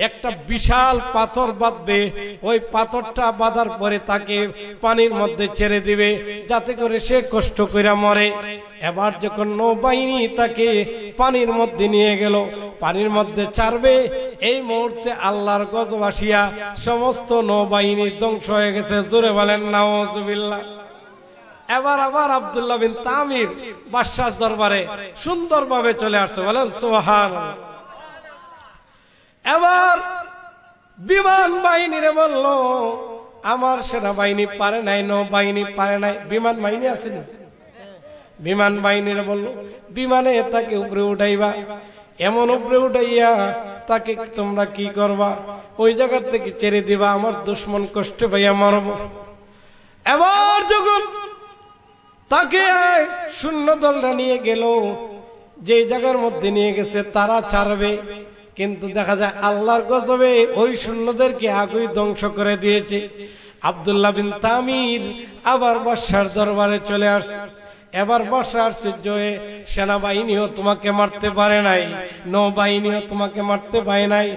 একটা বিশাল পাথর বাঁধবে ওই পাথরটা বাঁধার পরে তাকে পানির মধ্যে ছেড়ে দিবে যাতে করে সে কষ্ট করে মরে এবার যখন নৌবাহিনী তাকে পানির মধ্যে নিয়ে গেল পানির মধ্যে চারবে এই মুহূর্তে আল্লাহর গজবাসিয়া সমস্ত নৌবাহিনী ধ্বংস হয়ে গেছে জোরে বলেন নাওজবিল্লা এবার আবার আবদুল্লাহ বিন তামির বাসার দরবারে সুন্দরভাবে চলে আসছে বলেন সোহান এবার বিমান বাহিনীরে বলল আমার সেনাবাহিনী পারে নাই নৌবাহিনী পারে নাই বিমান বাহিনী আছে না বিমান বাহিনীর বলল বিমানে তাকে উপরে উঠাইবা এমন উপরে উঠাইয়া তাকে তোমরা কি করবা ওই জায়গা থেকে ছেড়ে দিবা আমার দুশ্মন কষ্ট পাইয়া মারব এবার যখন তাকে শূন্য দলরা নিয়ে গেল যে জায়গার মধ্যে নিয়ে গেছে তারা ছাড়বে কিন্তু দেখা যায় আল্লাহর গজবে ওই সৈন্যদেরকে আগুই ধ্বংস করে দিয়েছে আবদুল্লাহ বিন তামির আবার বর্ষার দরবারে চলে আসছে এবার বর্ষা আশ্চর্য সেনাবাহিনীও তোমাকে মারতে পারে নাই নৌবাহিনীও তোমাকে মারতে পারে নাই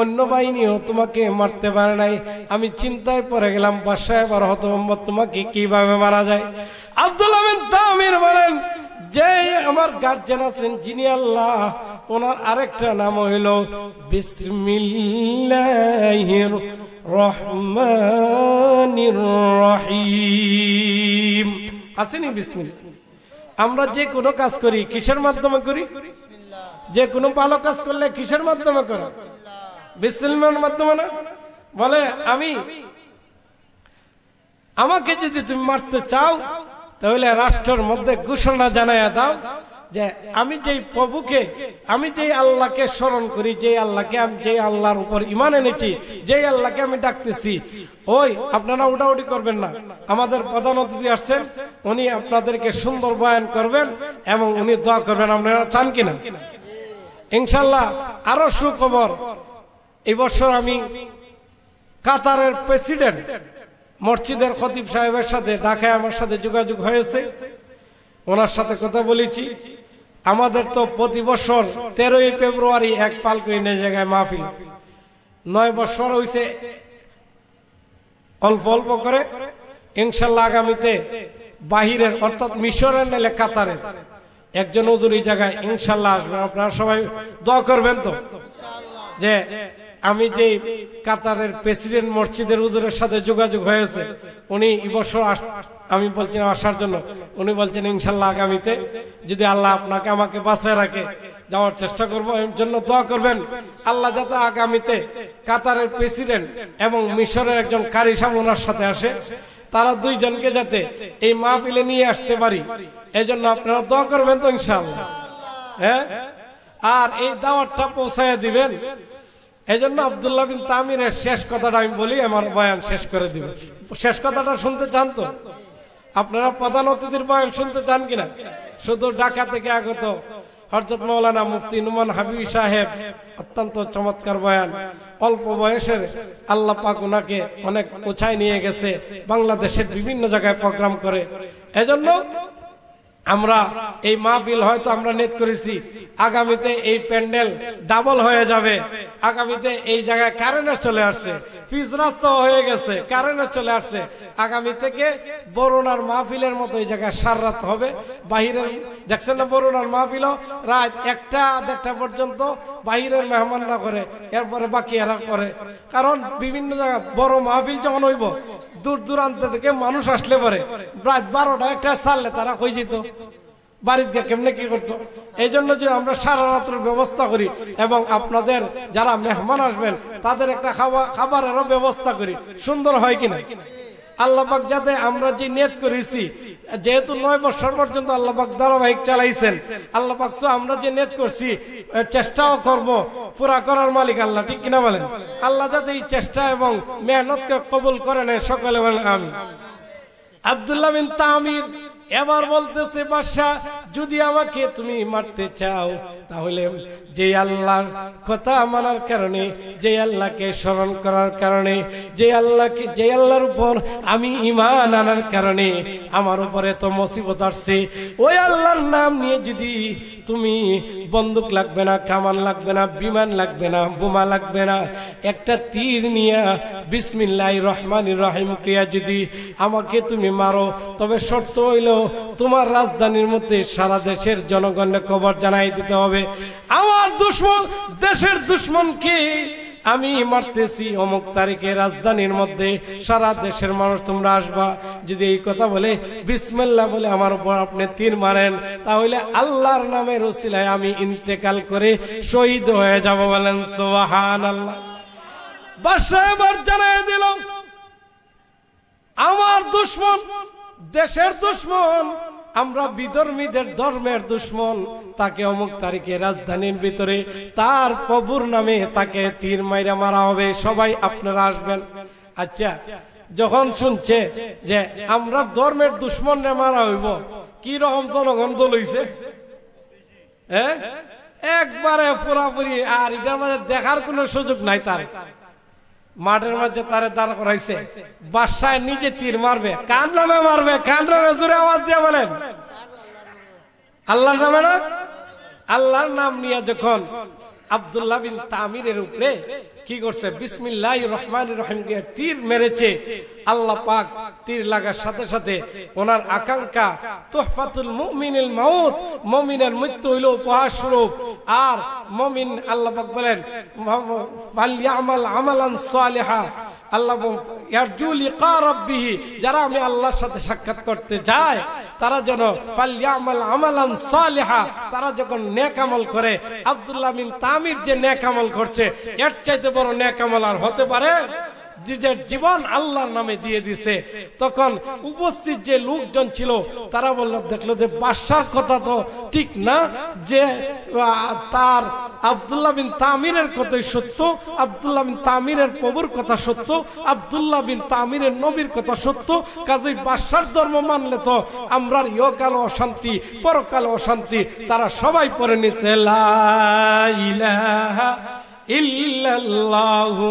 অন্য বাহিনীও তোমাকে মারতে পারে নাই আমি চিন্তায় পড়ে গেলাম বর্ষা এবার হতম্বর তোমাকে কিভাবে মারা যায় আব্দুল আমিন তামির বলেন যে আমার গার্জেন আছেন যিনি আল্লাহ ওনার আরেকটা নাম হইল বিসমিল্লাহির রহমানির রহিম আসেনি বিসমিল্লাহ আমরা যে কোনো কাজ করি কিসের মাধ্যমে করি যে কোনো ভালো কাজ করলে কিসের মাধ্যমে করো বিসমিল্লার মাধ্যমে না বলে আমি আমাকে যদি তুমি মারতে চাও তাহলে রাষ্ট্রের মধ্যে ঘোষণা জানাইয়া দাও যে আমি যেই প্রভুকে আমি যেই আল্লাহকে স্মরণ করি যেই আল্লাহকে আমি যেই আল্লাহর উপর ইমান এনেছি যেই আল্লাহকে আমি ডাকতেছি ওই আপনারা উডাউডি করবেন না আমাদের প্রধান অতিথি আসছেন উনি আপনাদেরকে সুন্দর বয়ান করবেন এবং উনি দোয়া করবেন আপনারা চান কিনা ইনশাল্লাহ আরো সুখবর এই বছর আমি কাতারের প্রেসিডেন্ট মসজিদের খতিব সাহেবের সাথে ঢাকায় আমার সাথে যোগাযোগ হয়েছে ওনার সাথে কথা বলেছি আমাদের তো প্রতি বছর তেরোই ফেব্রুয়ারি এক পালকুইনের জায়গায় মাহফিল নয় বছর হয়েছে অল্প অল্প করে ইনশাল্লাহ আগামীতে বাহিরের অর্থাৎ মিশরের নেলে কাতারে একজন উজুর এই জায়গায় ইনশাল্লাহ আসবেন আপনারা সবাই দোয়া করবেন তো যে আমি যে কাতারের প্রেসিডেন্ট মসজিদের উজুরের সাথে যোগাযোগ হয়েছে উনি এবছর আমি বলছিলাম আসার জন্য উনি বলছেন ইনশাল্লাহ আগামীতে যদি আল্লাহ আপনাকে আমাকে বাঁচায় রাখে যাওয়ার চেষ্টা করবো এর জন্য দোয়া করবেন আল্লাহ যাতে আগামীতে কাতারের প্রেসিডেন্ট এবং মিশরের একজন কারি সামনার সাথে আসে তারা দুইজনকে যাতে এই মাহফিলে নিয়ে আসতে পারি এই জন্য আপনারা দোয়া করবেন তো ইনশাল্লাহ হ্যাঁ আর এই দাওয়াতটা পৌঁছায় দিবেন এই জন্য আবদুল্লাহ বিন তামিরের শেষ কথাটা আমি বলি আমার বয়ান শেষ করে দিব শেষ কথাটা শুনতে চান তো আপনারা প্রধান অতিথির বয়ান শুনতে চান কিনা শুধু ঢাকা থেকে আগত হরজত মৌলানা মুফতি নুমান হাবিব সাহেব অত্যন্ত চমৎকার বয়ান অল্প বয়সের আল্লাহ পাক ওনাকে অনেক উঁচাই নিয়ে গেছে বাংলাদেশের বিভিন্ন জায়গায় প্রোগ্রাম করে এজন্য আমরা এই মাহফিল হয়তো আমরা নেট করেছি আগামীতে এই প্যান্ডেল ডাবল হয়ে যাবে আগামীতে এই জায়গায় কারেন্ট চলে আসছে ফিজ রাস্তা হয়ে গেছে কারেন্ট চলে আসছে আগামী থেকে বরুণার মাহফিলের মতো এই জায়গায় সার রাত হবে বাহিরের দেখছেন না বরুণার মাহফিল রাত একটা দেড়টা পর্যন্ত বাহিরের মেহমানরা করে এরপরে বাকি এরা করে কারণ বিভিন্ন জায়গায় বড় মাহফিল যখন হইব দূর দূরান্ত থেকে মানুষ আসলে পরে রাত বারোটা একটা সারলে তারা কই যেত বাড়ির দিয়ে কেমনে কি করতো এই জন্য যে আমরা সারা রাত্র ব্যবস্থা করি এবং আপনাদের যারা মেহমান আসবেন তাদের একটা খাওয়া খাবারেরও ব্যবস্থা করি সুন্দর হয় কিনা আল্লাহবাক যাতে আমরা যে নেত করেছি যেহেতু নয় বছর পর্যন্ত আল্লাহাক ধারাবাহিক চালাইছেন আল্লাহাক তো আমরা যে নেত করছি চেষ্টাও করব পুরা করার মালিক আল্লাহ ঠিক কিনা বলেন আল্লাহ যাতে এই চেষ্টা এবং মেহনতকে কবুল করে নেয় সকলে বলেন আমি আবদুল্লাহ বিন তামির এবার বলতেছে বাদশাহ যদি আমাকে তুমি মারতে চাও তাহলে যে আল্লাহর কথা মানার কারণে যে আল্লাহকে স্মরণ করার কারণে যে আল্লাহকে যে আল্লাহর উপর আমি ইমান আনার কারণে আমার উপরে তো মুসিবত আসছে ওই আল্লাহর নাম নিয়ে যদি তুমি বন্দুক লাগবে না কামান লাগবে না বিমান লাগবে না বোমা লাগবে না একটা তীর নিয়া বিসমিল্লাহ রহমান রহিম কিয়া যদি আমাকে তুমি মারো তবে শর্ত হইল তোমার রাজধানীর মধ্যে সারা দেশের জনগণের খবর জানাই দিতে হবে আমার দুশ্মন দেশের দুশ্মন কি আমি মারতেছি অমুক তারিখে রাজধানীর মধ্যে সারা দেশের মানুষ তোমরা আসবা যদি এই কথা বলে বিসমেল্লা বলে আমার উপর আপনি তীর মারেন তাহলে আল্লাহর নামে রসিলায় আমি ইন্তেকাল করে শহীদ হয়ে যাব বলেন সোহান আল্লাহ জানাই দিল আমার দুশ্মন দেশের দুশ্মন আমরা বিধর্মীদের ধর্মের দুশ্মন তাকে অমুক তারিখে রাজধানীর ভিতরে তার প্রভুর নামে তাকে তীর মাইরা মারা হবে সবাই আপনারা আসবেন আচ্ছা যখন শুনছে যে আমরা ধর্মের দুশ্মন মারা হইব কি রকম জনগণ দল হইছে হ্যাঁ একবারে পুরাপুরি আর এটার মাঝে দেখার কোনো সুযোগ নাই তার মাঠের মাঝে তারে দাঁড় করাইছে বাসায় নিজে তীর মারবে কার নামে মারবে কান নামে জোরে আওয়াজ দিয়ে বলেন আল্লাহর নামে না আল্লাহর নাম নিয়ে যখন আব্দুল্লাহ বিন তামিরের উপরে কি করছে বিসমিল্লাহ রহমান রহিম গিয়ে তীর মেরেছে আল্লাহ পাক তীর লাগার সাথে সাথে ওনার আকাঙ্ক্ষা তোহফাতুল মুমিনুল মাউত মমিনের মৃত্যু হইল উপহাস রূপ আর মমিন আল্লাহ পাক বলেন আমাল আমালান সালেহা আল্লাহ যারা আমি আল্লাহর সাথে সাক্ষাৎ করতে যায় তারা যেন তারা যখন নেকামল করে আব্দুল্লাহ মিন তামির যে নেকামল করছে এর চাইতে বড় নেকামল আর হতে পারে নিজের জীবন আল্লাহর নামে দিয়ে দিছে তখন উপস্থিত যে লোকজন ছিল তারা বলল দেখলো যে বাদশার কথা তো ঠিক না যে তার আবদুল্লাহ বিন তামিরের কথাই সত্য আবদুল্লাহ বিন তামিরের প্রভুর কথা সত্য আবদুল্লাহ বিন তামিরের নবীর কথা সত্য কাজে বাদশার ধর্ম মানলে তো আমরার ইয়কাল অশান্তি পরকাল অশান্তি তারা সবাই পরে নিছে ইল্লাল্লাহু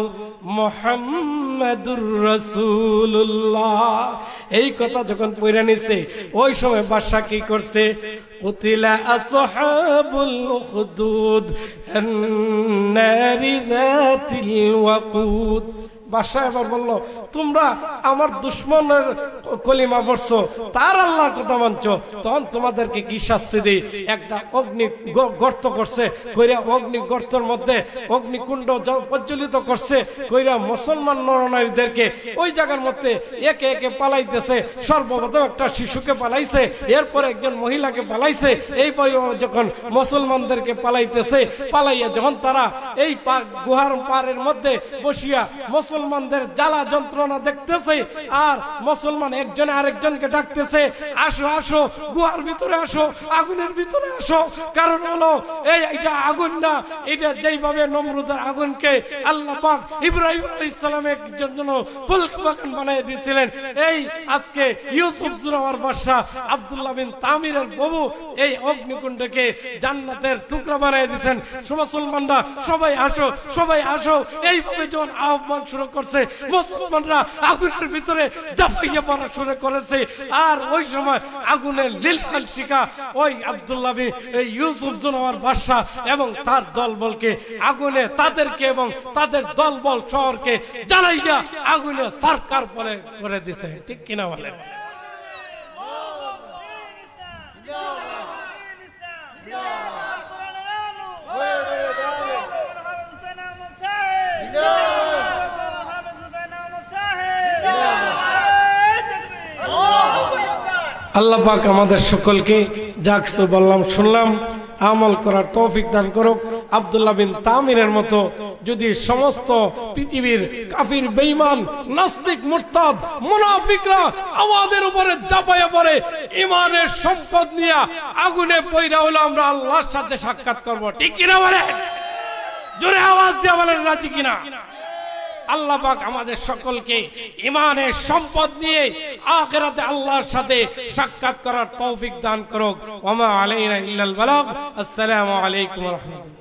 মোহাম্মদুর রসুল্লাহ এই কথা যখন পইরা নিছে ওই সময় বাদশাহ কি করছে কুতিলা আসহাবুল খুদুদ নারি যাতিল ওয়াকুদ তোমরা আমার দুশ্মনের কলিমা পড়ছো তার আল্লাহর কথা মানছো তখন তোমাদেরকে কি শাস্তি দিই একটা অগ্নি গর্ত করছে কইরা অগ্নি গর্তের মধ্যে অগ্নিকুণ্ড প্রজ্বলিত করছে কইরা মুসলমান নরনারীদেরকে ওই জায়গার মধ্যে একে একে পালাইতেছে সর্বপ্রথম একটা শিশুকে পালাইছে এরপর একজন মহিলাকে পালাইছে এই যখন মুসলমানদেরকে পালাইতেছে পালাইয়া যখন তারা এই গুহার পারের মধ্যে বসিয়া মুসলমান মুসলমানদের জ্বালা যন্ত্রণা দেখতেছে আর মুসলমান একজন আরেকজনকে ডাকতেছে আসো আসো গুহার ভিতরে আসো আগুনের ভিতরে আসো কারণ হলো এই এটা আগুন না এটা যেইভাবে নমরুদের আগুনকে আল্লাহ পাক ইব্রাহিম আলাইহিস সালামের জন্য ফুলকা বাগান বানিয়ে দিয়েছিলেন এই আজকে ইউসুফ জুরাওয়ার বাদশা আব্দুল্লাহ বিন তামিরের বাবু এই অগ্নিকুণ্ডকে জান্নাতের টুকরা বানিয়ে দিয়েছেন মুসলমানরা সবাই আসো সবাই আসো এইভাবে যখন আহ্বান শুরু করছে মুসলমানরা আগুনের ভিতরে জাফাইয়া পড়া শুরু করেছে আর ওই সময় আগুনের লিলহাল শিকা ওই আবদুল্লাহ ইউসুফ আমার বাদশাহ এবং তার দলবলকে আগুনে তাদেরকে এবং তাদের দলবল শহরকে জ্বালাইয়া আগুনে সরকার পরে করে দিছে ঠিক কিনা বলে Yeah. আল্লাহ পাক আমাদের সকলকে যা কিছু বললাম শুনলাম আমল করার তৌফিক দান করুক আব্দুল্লাহ বিন তামিরের মতো যদি সমস্ত পৃথিবীর কাফির বেঈমান নাস্তিক মুরতাদ মুনাফিকরা আমাদের উপরে চাপাইয়া পড়ে ইমানের সম্পদ নিয়ে আগুনে পয়রা হলো আমরা আল্লাহর সাথে সাক্ষাৎ করব ঠিক কিনা বলেন জোরে আওয়াজ দিয়ে বলেন রাজি কিনা আল্লাহ পাক আমাদের সকলকে ইমানের সম্পদ নিয়ে আখেরাতে আল্লাহর সাথে সাক্ষাৎ করার তৌফিক দান করুক ওমা আলাইনা ইল্লাল বালাগ আসসালামু আলাইকুম রাহমাতুল্লাহ